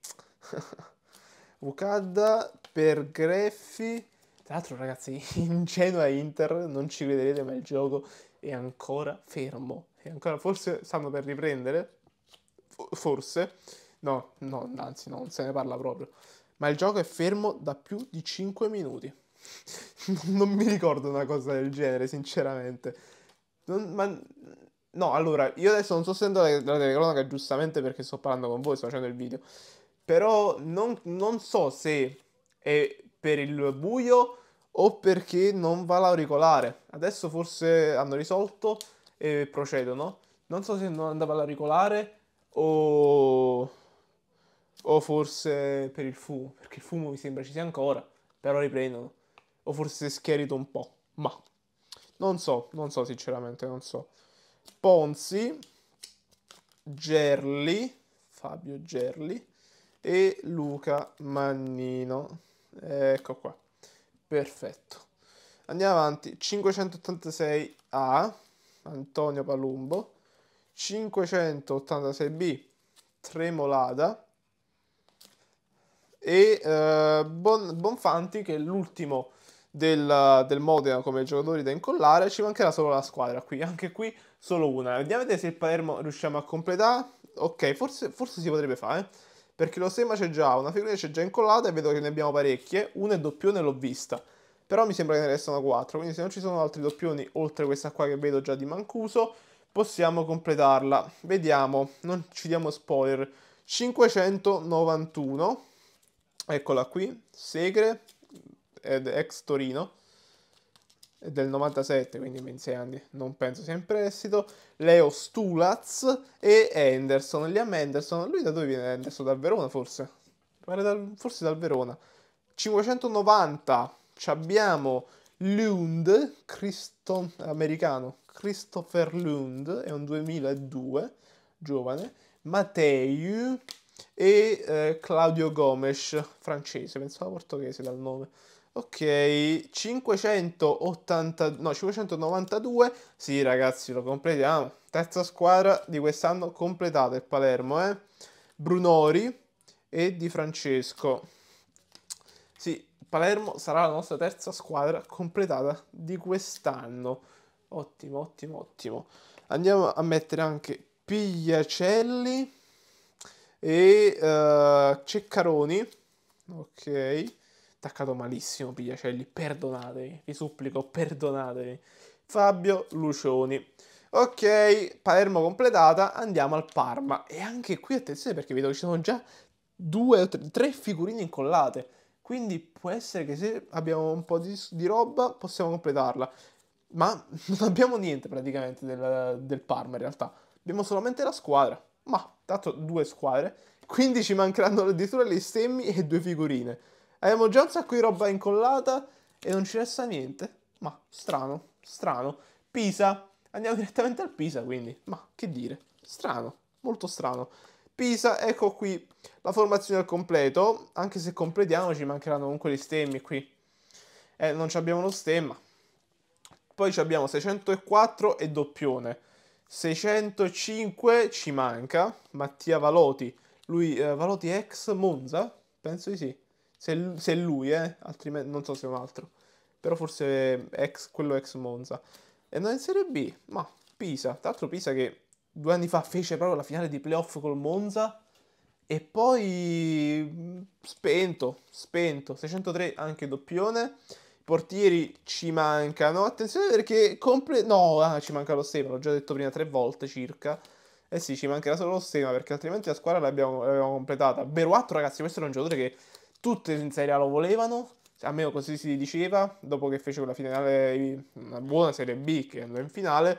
Ucadda per Greffi, tra l'altro ragazzi in Genoa Inter non ci crederete ma il gioco è ancora fermo, è ancora, forse stanno per riprendere, forse, no, no, anzi no, non se ne parla proprio, ma il gioco è fermo da più di 5 minuti. non mi ricordo una cosa del genere, sinceramente. Non, ma... No, allora, io adesso non sto sentendo la, la telecronaca giustamente perché sto parlando con voi, sto facendo il video. Però non, non so se è per il buio o perché non va l'auricolare. Adesso forse hanno risolto e procedono. Non so se non andava l'auricolare o... o forse per il fumo, perché il fumo mi sembra ci sia ancora, però riprendono o forse si è schiarito un po', ma non so, non so sinceramente, non so. Ponzi, Gerli, Fabio Gerli e Luca Mannino. Ecco qua. Perfetto. Andiamo avanti. 586A, Antonio Palumbo. 586B, Tremolada. E eh, bon, Bonfanti, che è l'ultimo del, del Modena come giocatori da incollare, ci mancherà solo la squadra qui, anche qui solo una. Andiamo a vedere se il Palermo riusciamo a completare. Ok, forse, forse si potrebbe fare, perché lo sema c'è già, una figura c'è già incollata e vedo che ne abbiamo parecchie, una è doppione l'ho vista. Però mi sembra che ne restano quattro, quindi se non ci sono altri doppioni oltre questa qua che vedo già di Mancuso, possiamo completarla. Vediamo, non ci diamo spoiler. 591, eccola qui, Segre, ed ex Torino del 97, quindi 26 anni, non penso sia in prestito, Leo Stulaz e Henderson, Liam Henderson, lui da dove viene Henderson? Dal Verona forse? Dal, forse dal Verona. 590 abbiamo Lund, Christon, americano, Christopher Lund, è un 2002, giovane, Matteo e eh, Claudio Gomes, francese, pensavo portoghese dal nome. Ok, 580, no, 592, sì ragazzi lo completiamo, ah, terza squadra di quest'anno completata il Palermo, eh? Brunori e Di Francesco. Sì, Palermo sarà la nostra terza squadra completata di quest'anno. Ottimo, ottimo, ottimo. Andiamo a mettere anche Pigliacelli e uh, Ceccaroni. Ok attaccato malissimo Pigliacelli, perdonatemi, vi supplico, perdonatemi. Fabio Lucioni. Ok, Palermo completata, andiamo al Parma. E anche qui attenzione perché vedo che ci sono già due o tre, tre figurine incollate. Quindi può essere che se abbiamo un po' di, di roba possiamo completarla. Ma non abbiamo niente praticamente del, del Parma in realtà. Abbiamo solamente la squadra. Ma, tanto due squadre. Quindi ci mancheranno addirittura le stemmi e due figurine. Abbiamo già un sacco di roba incollata e non ci resta niente. Ma strano, strano. Pisa, andiamo direttamente al Pisa quindi. Ma che dire, strano, molto strano. Pisa, ecco qui la formazione al completo, anche se completiamo ci mancheranno comunque gli stemmi qui. Eh, non abbiamo lo stemma. Poi abbiamo 604 e doppione. 605 ci manca, Mattia Valoti, lui eh, Valoti ex Monza, penso di sì. Se, se è lui, eh, altrimenti non so se è un altro. Però forse ex, quello ex Monza. E andò in Serie B, ma Pisa. Tra l'altro Pisa che due anni fa fece proprio la finale di playoff col Monza e poi mm, spento, spento, 603 anche doppione. I portieri ci mancano, attenzione perché comple- no, ah, ci manca lo Stema, l'ho già detto prima tre volte circa. Eh sì, ci mancherà solo lo Stema perché altrimenti la squadra l'abbiamo, l'abbiamo completata. Beruato ragazzi, questo era un giocatore che tutte in Serie A lo volevano, almeno così si diceva, dopo che fece quella finale, una buona Serie B che andò in finale.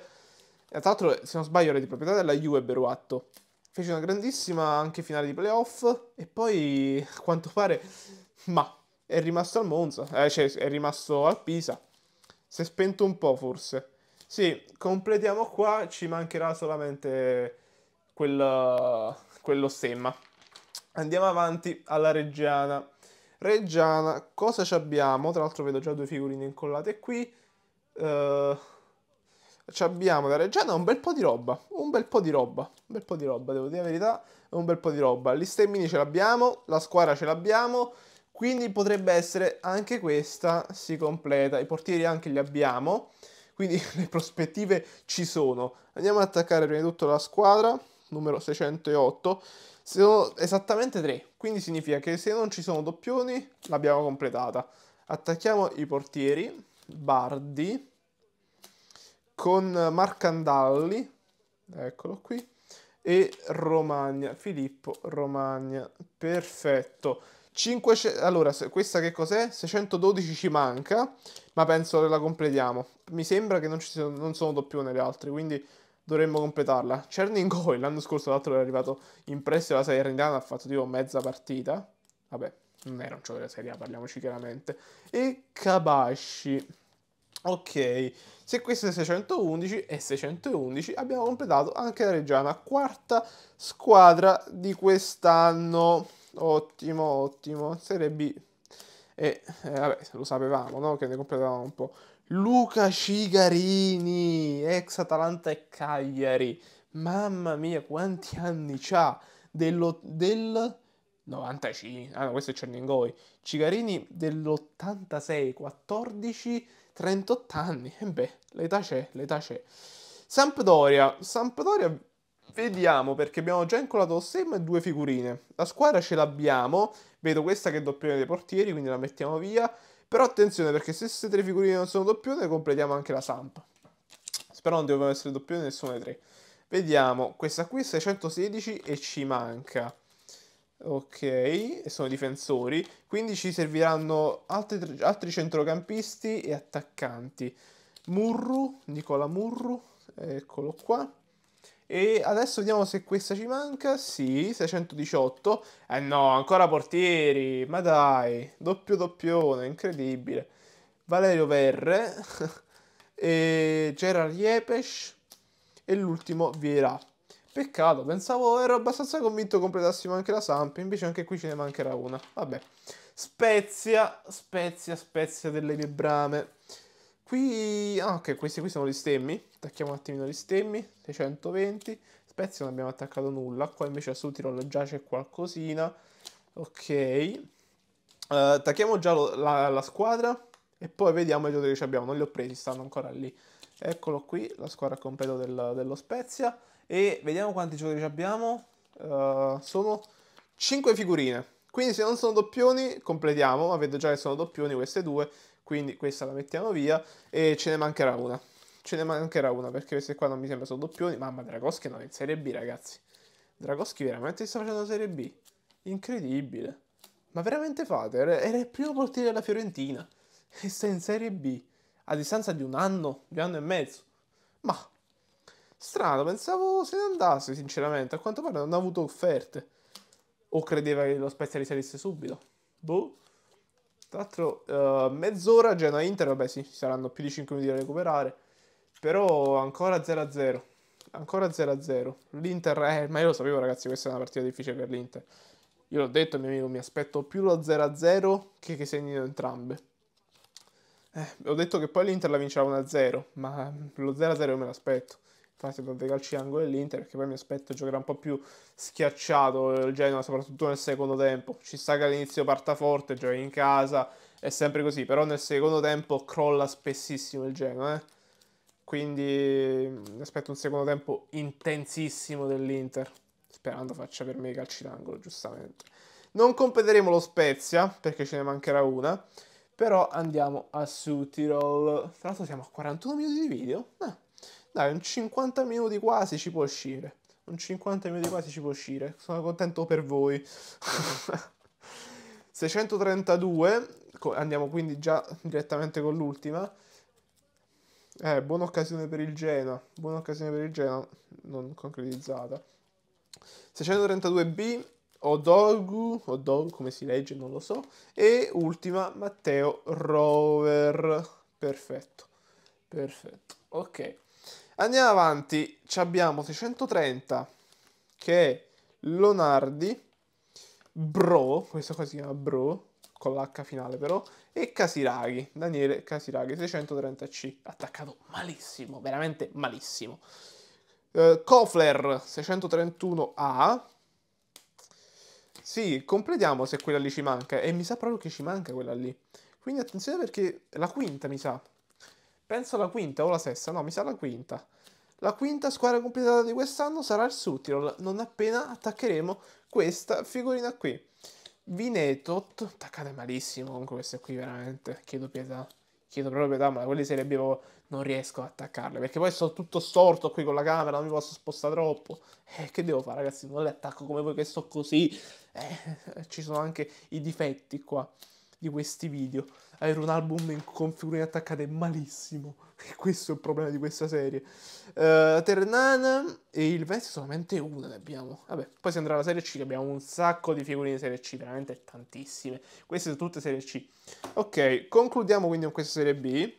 E Tra l'altro, se non sbaglio, era di proprietà della Juve Beruatto. Fece una grandissima anche finale di playoff e poi, a quanto pare, ma è rimasto al Monza, eh, cioè è rimasto al Pisa. Si è spento un po' forse. Sì, completiamo qua, ci mancherà solamente quel, quello stemma. Andiamo avanti alla Reggiana. Reggiana, cosa ci abbiamo? Tra l'altro vedo già due figurine incollate qui. Uh, ci abbiamo da Reggiana un bel po' di roba, un bel po' di roba, un bel po' di roba, devo dire la verità, un bel po' di roba. Gli L'Istemmini ce l'abbiamo, la squadra ce l'abbiamo, quindi potrebbe essere anche questa si completa. I portieri anche li abbiamo, quindi le prospettive ci sono. Andiamo ad attaccare prima di tutto la squadra, numero 608. Sono esattamente tre, quindi significa che se non ci sono doppioni l'abbiamo completata. Attacchiamo i portieri, Bardi, con Marcandalli, eccolo qui, e Romagna, Filippo Romagna, perfetto. 500, allora, questa che cos'è? 612 ci manca, ma penso che la completiamo. Mi sembra che non, ci sono, non sono doppione le altre, quindi dovremmo completarla. Cerningoi l'anno scorso, tra l'altro, è arrivato in prestito alla Salernitana, ha fatto tipo mezza partita. Vabbè, non era un gioco della Serie A, parliamoci chiaramente. E Kabashi. Ok, se questo è 611 e 611 abbiamo completato anche la Reggiana, quarta squadra di quest'anno. Ottimo, ottimo. Serie B. E eh, vabbè, lo sapevamo, no? Che ne completavamo un po'. Luca Cigarini, ex Atalanta e Cagliari. Mamma mia, quanti anni c'ha? Dello, del 95, ah no, questo è Cerningoi. Cigarini dell'86, 14, 38 anni. E eh beh, l'età c'è, l'età c'è. Sampdoria, Sampdoria vediamo perché abbiamo già incolato Ossem e due figurine. La squadra ce l'abbiamo, vedo questa che è doppione dei portieri, quindi la mettiamo via. Però attenzione perché se queste tre figurine non sono doppione completiamo anche la Samp. Spero non devono essere doppione nessuna delle tre. Vediamo, questa qui è 616 e ci manca. Ok, sono difensori, quindi ci serviranno altri, altri centrocampisti e attaccanti. Murru, Nicola Murru, eccolo qua. E adesso vediamo se questa ci manca. Sì, 618. Eh no, ancora portieri. Ma dai, doppio doppione, incredibile. Valerio Verre. e Gerard Yepes. E l'ultimo Vierà. Peccato, pensavo, ero abbastanza convinto completassimo anche la Samp, invece anche qui ce ne mancherà una. Vabbè. Spezia, spezia, spezia delle mie brame. Qui, ah, ok, questi qui sono gli stemmi. Attacchiamo un attimino gli stemmi. 620. Spezia non abbiamo attaccato nulla. Qua invece a Sutirol già c'è qualcosina. Ok. Uh, attacchiamo già lo, la, la, squadra. E poi vediamo i giocatori che abbiamo. Non li ho presi, stanno ancora lì. Eccolo qui, la squadra completa del, dello Spezia. E vediamo quanti giocatori abbiamo. Uh, sono 5 figurine. Quindi se non sono doppioni, completiamo. Ma vedo già che sono doppioni queste due quindi questa la mettiamo via e ce ne mancherà una. Ce ne mancherà una perché queste qua non mi sembra sono doppioni. Mamma, Dragoschi non è in Serie B, ragazzi. Dragoschi veramente sta facendo Serie B. Incredibile. Ma veramente fate? Era il primo portiere della Fiorentina e sta in Serie B a distanza di un anno, di un anno e mezzo. Ma strano, pensavo se ne andasse, sinceramente. A quanto pare non ha avuto offerte. O credeva che lo Spezia risalisse subito. Boh. Tra l'altro, uh, mezz'ora Genoa-Inter, vabbè sì, ci saranno più di 5 minuti da recuperare, però ancora 0-0, ancora 0-0. L'Inter, eh, ma io lo sapevo ragazzi, questa è una partita difficile per l'Inter. Io l'ho detto, mio amico, mi aspetto più lo 0-0 che che segnino entrambe. Eh, ho detto che poi l'Inter la vincerà 1-0, ma lo 0-0 me l'aspetto tanti tanti calci d'angolo dell'Inter perché poi mi aspetto giocherà un po' più schiacciato il Genoa soprattutto nel secondo tempo ci sta che all'inizio parta forte gioca in casa è sempre così però nel secondo tempo crolla spessissimo il Genoa eh? quindi mi aspetto un secondo tempo intensissimo dell'Inter sperando faccia per me i calci d'angolo giustamente non competeremo lo Spezia perché ce ne mancherà una però andiamo a Sutirol tra l'altro siamo a 41 minuti di video eh dai, un 50 minuti quasi ci può uscire. Un 50 minuti quasi ci può uscire. Sono contento per voi. 632, andiamo quindi già direttamente con l'ultima. Eh, buona occasione per il Genoa, buona occasione per il Genoa, non concretizzata. 632B, Odolgu, Odol, come si legge non lo so, e ultima Matteo Rover. Perfetto, perfetto, ok. Andiamo avanti, Ci abbiamo 630 che è Lonardi, Bro, questo qua si chiama Bro, con l'H finale però, e Casiraghi, Daniele Casiraghi, 630C, attaccato malissimo, veramente malissimo. Uh, Kofler 631A, sì, completiamo se quella lì ci manca, e mi sa proprio che ci manca quella lì. Quindi attenzione perché la quinta mi sa, Penso alla quinta o la sesta, no, mi sa la quinta. La quinta squadra completata di quest'anno sarà il Suttirol, non appena attaccheremo questa figurina qui. Vineto, attaccate malissimo comunque queste qui veramente, chiedo pietà. Chiedo proprio pietà, ma quelle serie B non riesco ad attaccarle, perché poi sono tutto storto qui con la camera, non mi posso spostare troppo. Eh, che devo fare ragazzi, non le attacco come voi che sto così. Eh, ci sono anche i difetti qua di questi video avere un album con figurine attaccate malissimo. E questo è il problema di questa serie. Uh, eh, Ternana e il Vest solamente una ne abbiamo. Vabbè, poi si andrà alla serie C che abbiamo un sacco di figurine di serie C, veramente tantissime. Queste sono tutte serie C. Ok, concludiamo quindi con questa serie B.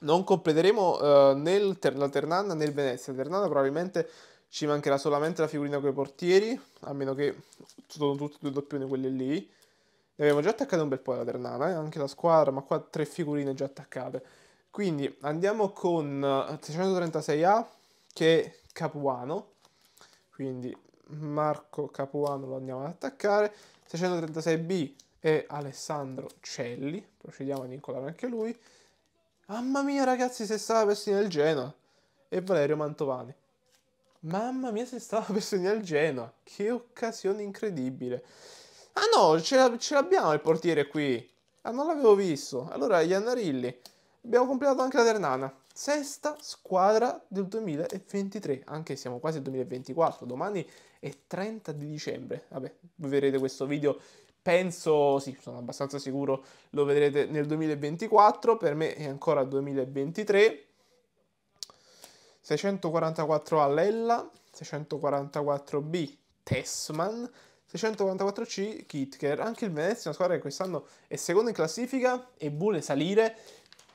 Non completeremo uh, eh, né ter- la Ternana né il Venezia. La Ternana probabilmente ci mancherà solamente la figurina con i portieri, a meno che sono tutti e due doppioni quelli lì. Ne abbiamo già attaccato un bel po' la Ternana, eh? anche la squadra, ma qua tre figurine già attaccate. Quindi andiamo con 636A eh, che è Capuano, quindi Marco Capuano lo andiamo ad attaccare, 636B è Alessandro Celli, procediamo ad incollare anche lui. Mamma mia ragazzi se stava persino segnare il Genoa e Valerio Mantovani. Mamma mia se stava persino segnare il Genoa, che occasione incredibile. Ah no, ce, l'abbiamo il portiere qui. Ah, non l'avevo visto. Allora, Iannarilli. Abbiamo completato anche la Ternana. Sesta squadra del 2023. Anche siamo quasi al 2024. Domani è 30 di dicembre. Vabbè, voi vedrete questo video penso, sì, sono abbastanza sicuro, lo vedrete nel 2024, per me è ancora 2023. 644 a Lella, 644 B Tessman, 644C Kitker, anche il Venezia è una squadra che quest'anno è seconda in classifica e vuole salire.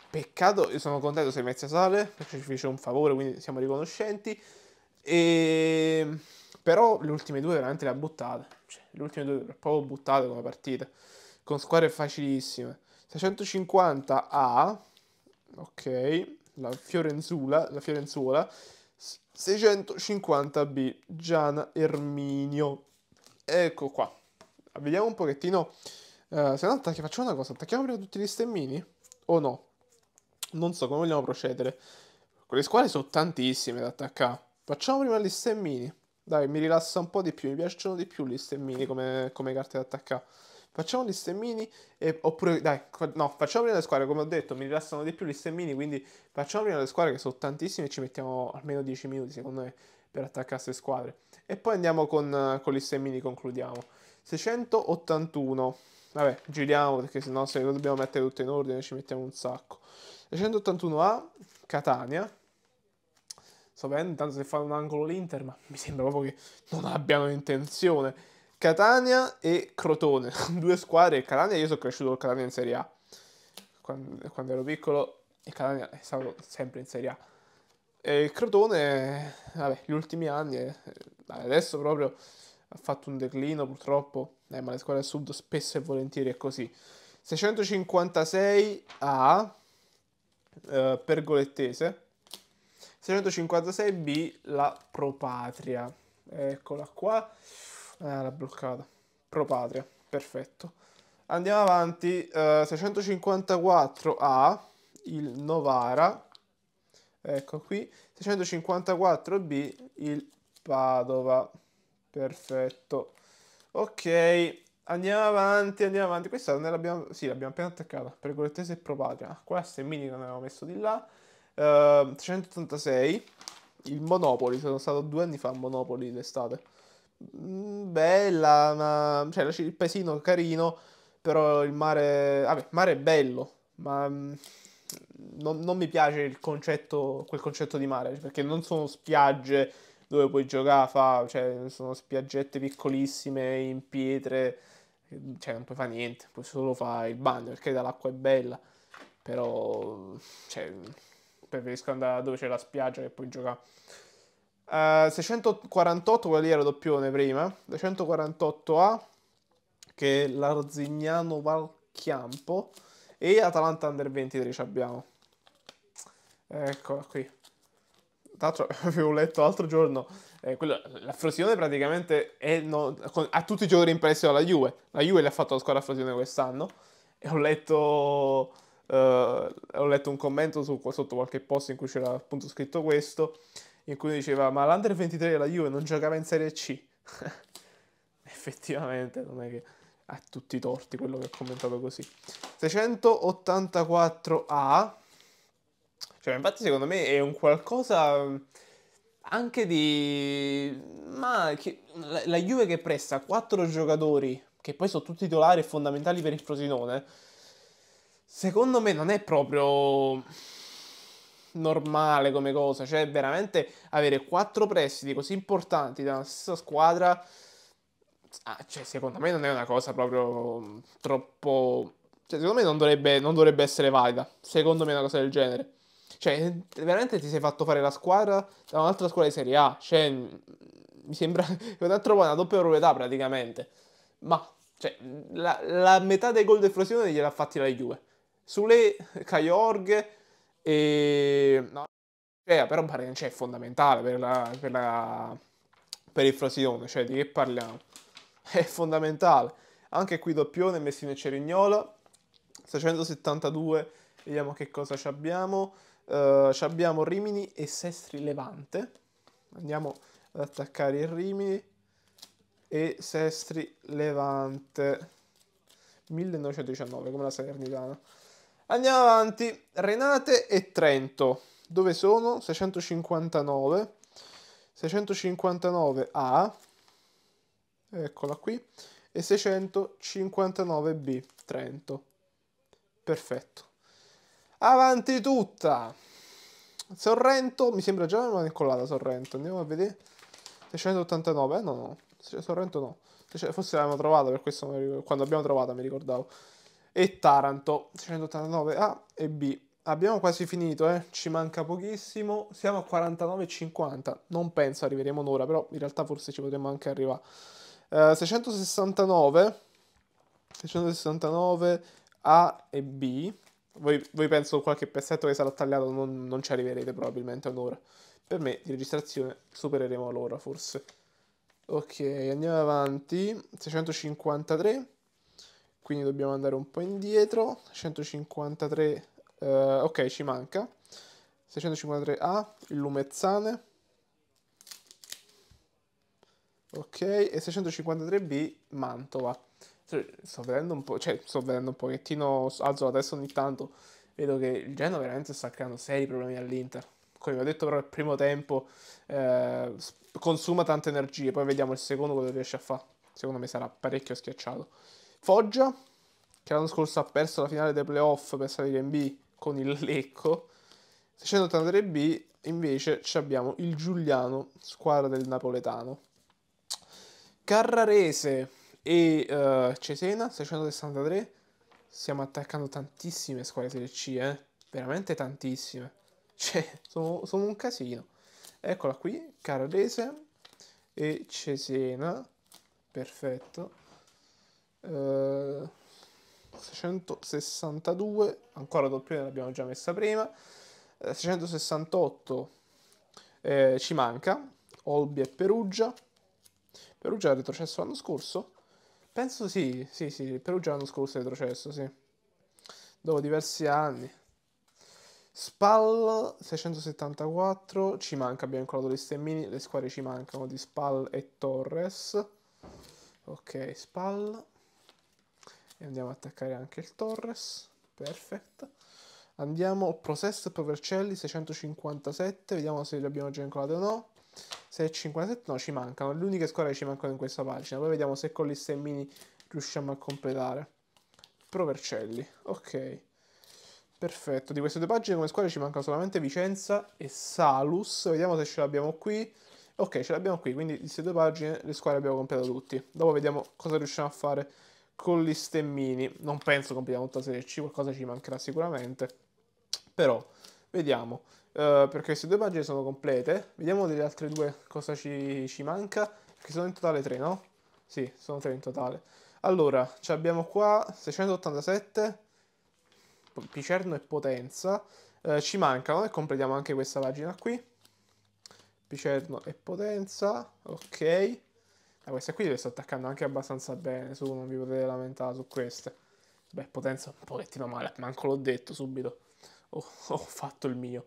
Peccato, io sono contento se il Venezia sale, perché ci fece un favore, quindi siamo riconoscenti. E... Ehm, però le ultime due veramente le ha buttate, cioè, le ultime due le ha proprio buttate come partita, con squadre facilissime. 650 A, ok, la Fiorenzuola, la Fiorenzuola 650B Gian Erminio. Ecco qua. Vediamo un pochettino. Uh, se no, attacchi, facciamo una cosa. Attacchiamo prima tutti gli stemmini? O no? Non so come vogliamo procedere. Con le squadre sono tantissime da attaccare. Facciamo prima gli stemmini. Dai, mi rilassa un po' di più. Mi piacciono di più gli stemmini come, come carte da attaccare. Facciamo gli stemmini e, oppure dai, no, facciamo prima le squadre, come ho detto, mi rilassano di più gli stemmini, quindi facciamo prima le squadre che sono tantissime e ci mettiamo almeno 10 minuti secondo me per attaccare queste squadre. E poi andiamo con, eh, con gli stemini, concludiamo. 681. Vabbè, giriamo perché sennò se lo dobbiamo mettere tutto in ordine ci mettiamo un sacco. 681A, Catania. Sto vedendo intanto se fanno un angolo l'Inter, ma mi sembra proprio che non abbiano intenzione. Catania e Crotone, due squadre. Catania, io sono cresciuto con Catania in Serie A. Quando, quando ero piccolo, e Catania è stato sempre in Serie A. E il Crotone, vabbè, gli ultimi anni, eh, adesso proprio ha fatto un declino purtroppo, eh, ma le squadre del sud spesso e volentieri è così. 656 A eh, Pergolettese, 656 B la Propatria, eccola qua, ah, l'ha bloccata, Propatria, perfetto. Andiamo avanti, eh, 654 A il Novara, Ecco qui, 654B il Padova. Perfetto. Ok, andiamo avanti, andiamo avanti. Questa non l'abbiamo... Sì, l'abbiamo appena attaccata. Per Correttese e Propatria. Questa è mini non l'avevamo messo di là. Uh, ehm, 386. Il Monopoli. Sono stato due anni fa a Monopoli d'estate. Mm, bella, ma... Cioè, il paesino carino, però il mare... Vabbè, mare è bello, ma mm, non, non mi piace concetto, quel concetto di mare, perché non sono spiagge dove puoi giocare, fa, cioè, sono spiaggette piccolissime in pietre, cioè non puoi fare niente, puoi solo fare il bagno, perché l'acqua è bella, però cioè, preferisco andare dove c'è la spiaggia che puoi giocare. Uh, 648, quella lì era doppione prima, 648 a che è l'Arzignano Valchiampo, e Atalanta Under 23 ci abbiamo. Eccola qui. Tra l'altro avevo letto l'altro giorno, eh, quella, la Frosione praticamente è no, con, a tutti i giocatori impressi dalla Juve. La Juve le ha fatto la squadra Frosione quest'anno e ho letto... Uh, ho letto un commento su, sotto qualche post in cui c'era appunto scritto questo, in cui diceva ma l'Under 23 della Juve non giocava in Serie C. Effettivamente, non è che a tutti i torti quello che ho commentato così. 684A, cioè infatti secondo me è un qualcosa anche di... ma che... la, Juve che presta 4 giocatori che poi sono tutti titolari e fondamentali per il Frosinone, secondo me non è proprio normale come cosa, cioè veramente avere quattro prestiti così importanti da una stessa squadra ah, cioè, secondo me non è una cosa proprio mm, troppo... Cioè, secondo me non dovrebbe, non dovrebbe essere valida. Secondo me è una cosa del genere. Cioè, eh, veramente ti sei fatto fare la squadra da un'altra squadra di Serie A. Cioè, mm, mi sembra che un altro po' una doppia proprietà praticamente. Ma, cioè, mm, la, la metà dei gol del Frosinone gliel'ha fatti la Juve. Sulle Cayorg e... No, cioè, però Barencia è fondamentale per, la, per, la, per il Frosione, Cioè, di che parliamo? è fondamentale. Anche qui doppione Messina Cerignola, 672, vediamo che cosa ci abbiamo. Uh, abbiamo Rimini e Sestri Levante. Andiamo ad attaccare il Rimini e Sestri Levante. 1919 come la Salernitana. Andiamo avanti, Renate e Trento. Dove sono? 659. 659 A eccola qui, e 659B Trento. Perfetto. Avanti tutta! Sorrento, mi sembra già una collata Sorrento, andiamo a vedere. 689, eh no no, Sorrento no. Forse l'abbiamo trovata, per questo quando abbiamo trovata mi ricordavo. E Taranto, 689A e B. Abbiamo quasi finito, eh? ci manca pochissimo. Siamo a 49,50. Non penso arriveremo un'ora, però in realtà forse ci potremmo anche arrivare. 669, eh, 669 A e B. Voi, voi penso qualche pezzetto che sarà tagliato non, non ci arriverete probabilmente a un'ora. Per me di registrazione supereremo l'ora forse. Ok, andiamo avanti. 653. Quindi dobbiamo andare un po' indietro. 153. Uh, eh, ok, ci manca. 653A, il Lumezzane. ok, e 653B Mantova. Cioè, sto vedendo un po', cioè sto vedendo un pochettino, alzo la testa ogni tanto, vedo che il Genoa veramente sta creando seri problemi all'Inter. Come vi ho detto però il primo tempo eh, consuma tante energie, poi vediamo il secondo cosa riesce a fare. Secondo me sarà parecchio schiacciato. Foggia, che l'anno scorso ha perso la finale dei playoff per salire in B con il Lecco. 683B invece abbiamo il Giuliano, squadra del napoletano. Carrarese e uh, Cesena 663. Stiamo attaccando tantissime squadre Serie C, eh? veramente tantissime. Cioè, sono, sono un casino. Eccola qui, Carrarese e Cesena. Perfetto. Uh, eh, 662, ancora doppione l'abbiamo già messa prima. 668 eh, eh, ci manca, Olbia e Perugia. Perugia è retrocesso l'anno scorso? Penso sì, sì, sì, Perugia l'anno scorso è retrocesso, sì. Dopo diversi anni. Spal 674, ci manca, abbiamo incolato le stemmini, le squadre ci mancano di Spal e Torres. Ok, Spal. E andiamo a attaccare anche il Torres. Perfetto. Andiamo, Process Provercelli 657, vediamo se le abbiamo già incolati o no. 6 57 no, ci mancano. Le uniche squadre che ci mancano in questa pagina. Poi vediamo se con gli stemmini riusciamo a completare. Provercelli, ok. Perfetto, di queste due pagine come squadre ci mancano solamente Vicenza e Salus. Vediamo se ce l'abbiamo qui. Ok, ce l'abbiamo qui, quindi queste due pagine le squadre abbiamo completato tutti. Dopo vediamo cosa riusciamo a fare con gli stemmini. Non penso compriamo tutta la Serie C, qualcosa ci mancherà sicuramente. Però, vediamo. Eh, perché queste due pagine sono complete. Vediamo delle altre due cosa ci, ci, manca, perché sono in totale tre, no? Sì, sono tre in totale. Allora, abbiamo qua 687, Picerno e Potenza. Uh, ci mancano e completiamo anche questa pagina qui. Picerno e Potenza, ok. Eh, queste qui le sto attaccando anche abbastanza bene, su, non vi potete lamentare su queste. Beh, Potenza un pochettino male, manco l'ho detto subito. Oh, ho fatto il mio.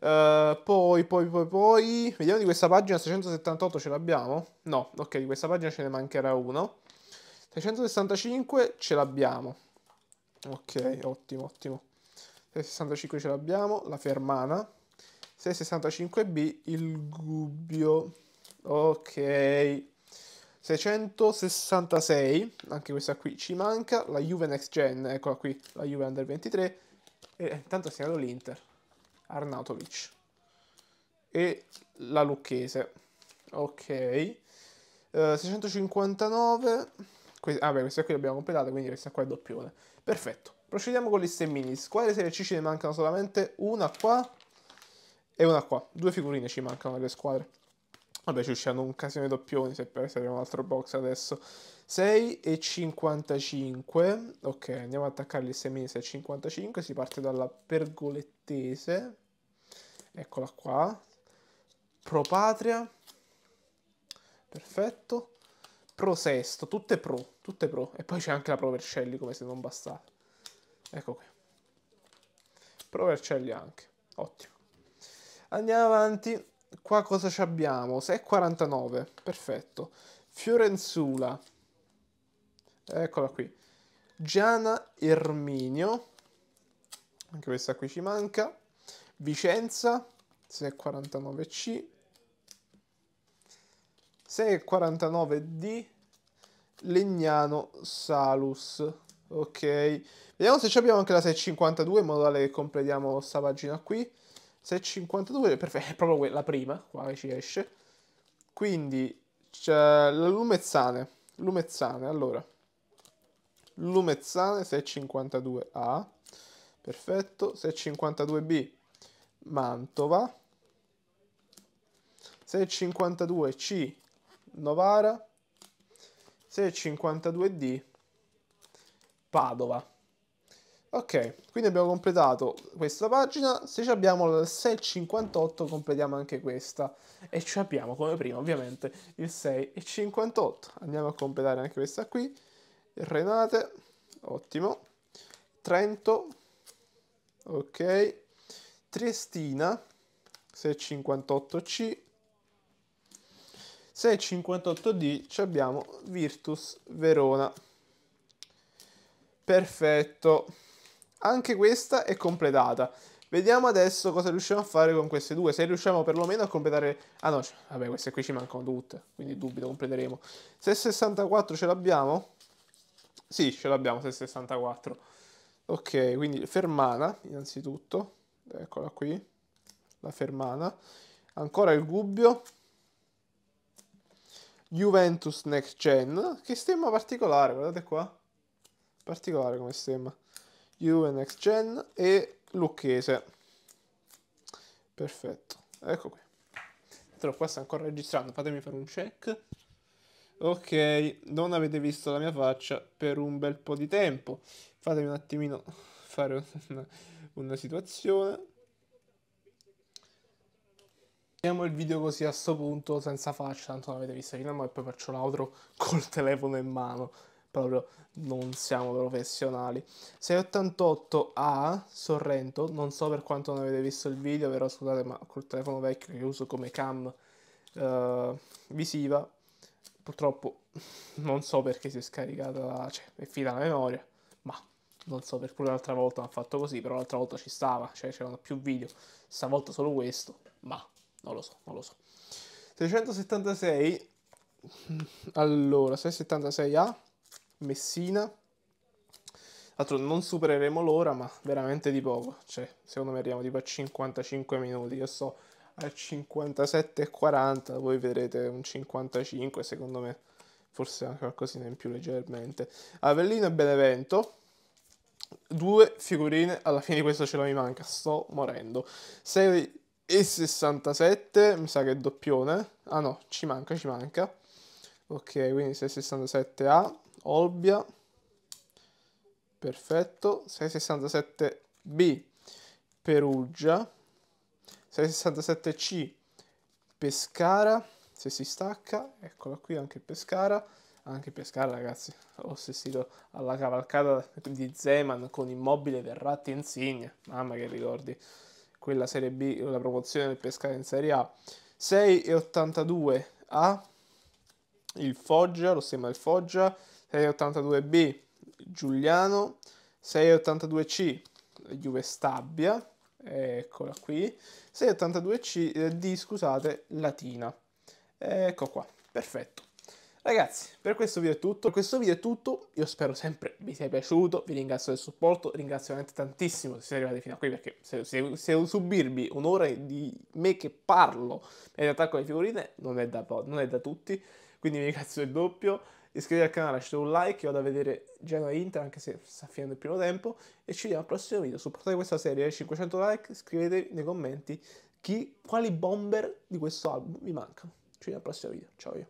Uh, poi, poi, poi, poi, vediamo di questa pagina 678 ce l'abbiamo? No, ok, di questa pagina ce ne mancherà uno. 665 ce l'abbiamo. Ok, ottimo, ottimo. 665 ce l'abbiamo, la fermana. 665B, il gubbio. Ok. 666, anche questa qui ci manca, la Juve Next Gen, eccola qui, la Juve Under 23, e intanto ha segnato l'Inter. Arnautovic e la Lucchese. Ok. Uh, 659. Que- ah questa qui l'abbiamo completata, quindi questa qua è doppione. Perfetto. Procediamo con liste minis. Qua le serie C ce ne mancano solamente una qua e una qua. Due figurine ci mancano delle squadre. Vabbè, ci usciranno un casino di doppioni se per essere un altro box adesso. 6 e 55. Ok, andiamo ad attaccare il Seminese a 55. Si parte dalla Pergolettese. Eccola qua. Pro Patria. Perfetto. Pro Sesto. Tutte pro. Tutte pro. E poi c'è anche la Pro Vercelli come se non bastasse. Ecco qui. Pro Vercelli anche. Ottimo. Andiamo avanti qua cosa ci abbiamo? 6,49, perfetto. Fiorenzula, eccola qui. Giana Erminio, anche questa qui ci manca. Vicenza, 6,49C. 6,49D. Legnano Salus. Ok, vediamo se abbiamo anche la 6,52 in modo tale che completiamo questa pagina qui. 6,52, perfetto, è proprio que- la prima, qua ci esce. Quindi, c'è la lumezzane, lumezzane, allora. Lumezzane 652A, perfetto, 652B Mantova, 652C Novara, 652D Padova. Ok, quindi abbiamo completato questa pagina, se abbiamo il 6,58 completiamo anche questa e ci abbiamo come prima ovviamente il 6,58. Andiamo a completare anche questa qui, Renate, ottimo, Trento, ok, Triestina, 6,58C, 6,58D ci abbiamo Virtus Verona. Perfetto anche questa è completata. Vediamo adesso cosa riusciamo a fare con queste due. Se riusciamo perlomeno a completare... Ah no, vabbè, queste qui ci mancano tutte, quindi dubito, completeremo. Se 64 ce l'abbiamo? Sì, ce l'abbiamo, se 64. Ok, quindi fermana, innanzitutto. Eccola qui, la fermana. Ancora il Gubbio. Juventus Next Gen. Che stemma particolare, guardate qua. Particolare come stemma. Juve Next Gen e Lucchese. Perfetto, ecco qui. Però qua sta ancora registrando, fatemi fare un check. Ok, non avete visto la mia faccia per un bel po' di tempo. Fatemi un attimino fare una, una situazione. Finiamo il video così a sto punto senza faccia, tanto l'avete visto fino a e poi faccio l'altro col telefono in mano proprio non siamo professionali. 688A Sorrento, non so per quanto non avete visto il video, però scusate, ma col telefono vecchio che uso come cam eh, visiva, purtroppo non so perché si è scaricata, cioè è finita la memoria, ma non so per pure l'altra volta ha fatto così, però l'altra volta ci stava, cioè c'erano più video, stavolta solo questo, ma non lo so, non lo so. 676 allora 676A Messina. Altro non supereremo l'ora, ma veramente di poco. Cioè, secondo me arriviamo tipo a 55 minuti. Io sto a 57,40, voi vedrete un 55, secondo me. Forse anche qualcosina in più leggermente. Avellino e Benevento. Due figurine, alla fine di questo ce la mi manca, sto morendo. 6 e 67, mi sa che è doppione. Ah no, ci manca, ci manca. Ok, quindi 667A, Olbia, perfetto, 667B Perugia, 667C Pescara, se si stacca, eccola qui anche Pescara, anche Pescara ragazzi, ho assistito alla cavalcata di Zeman con Immobile, Verratti, Insigne, mamma che ricordi, quella Serie B, la promozione del Pescara in Serie A, 6,82 A, il Foggia, lo stemma del Foggia, 682B Giuliano, 682C Juve Stabia, eccola qui, 682C eh, D, scusate, Latina. Ecco qua, perfetto. Ragazzi, per questo video è tutto. Per questo video è tutto. Io spero sempre vi sia piaciuto. Vi ringrazio del supporto. Ringrazio veramente tantissimo se siete arrivati fino a qui. Perché se, se, se subirvi un'ora di me che parlo e attacco le figurine non è da, non è da tutti. Quindi vi ringrazio il doppio iscrivetevi al canale, lasciate un like, io vado a vedere Genoa Inter anche se sta finendo il primo tempo e ci vediamo al prossimo video, supportate questa serie, 500 like, scrivete nei commenti chi, quali bomber di questo album vi mancano. Ci vediamo al prossimo video, ciao io.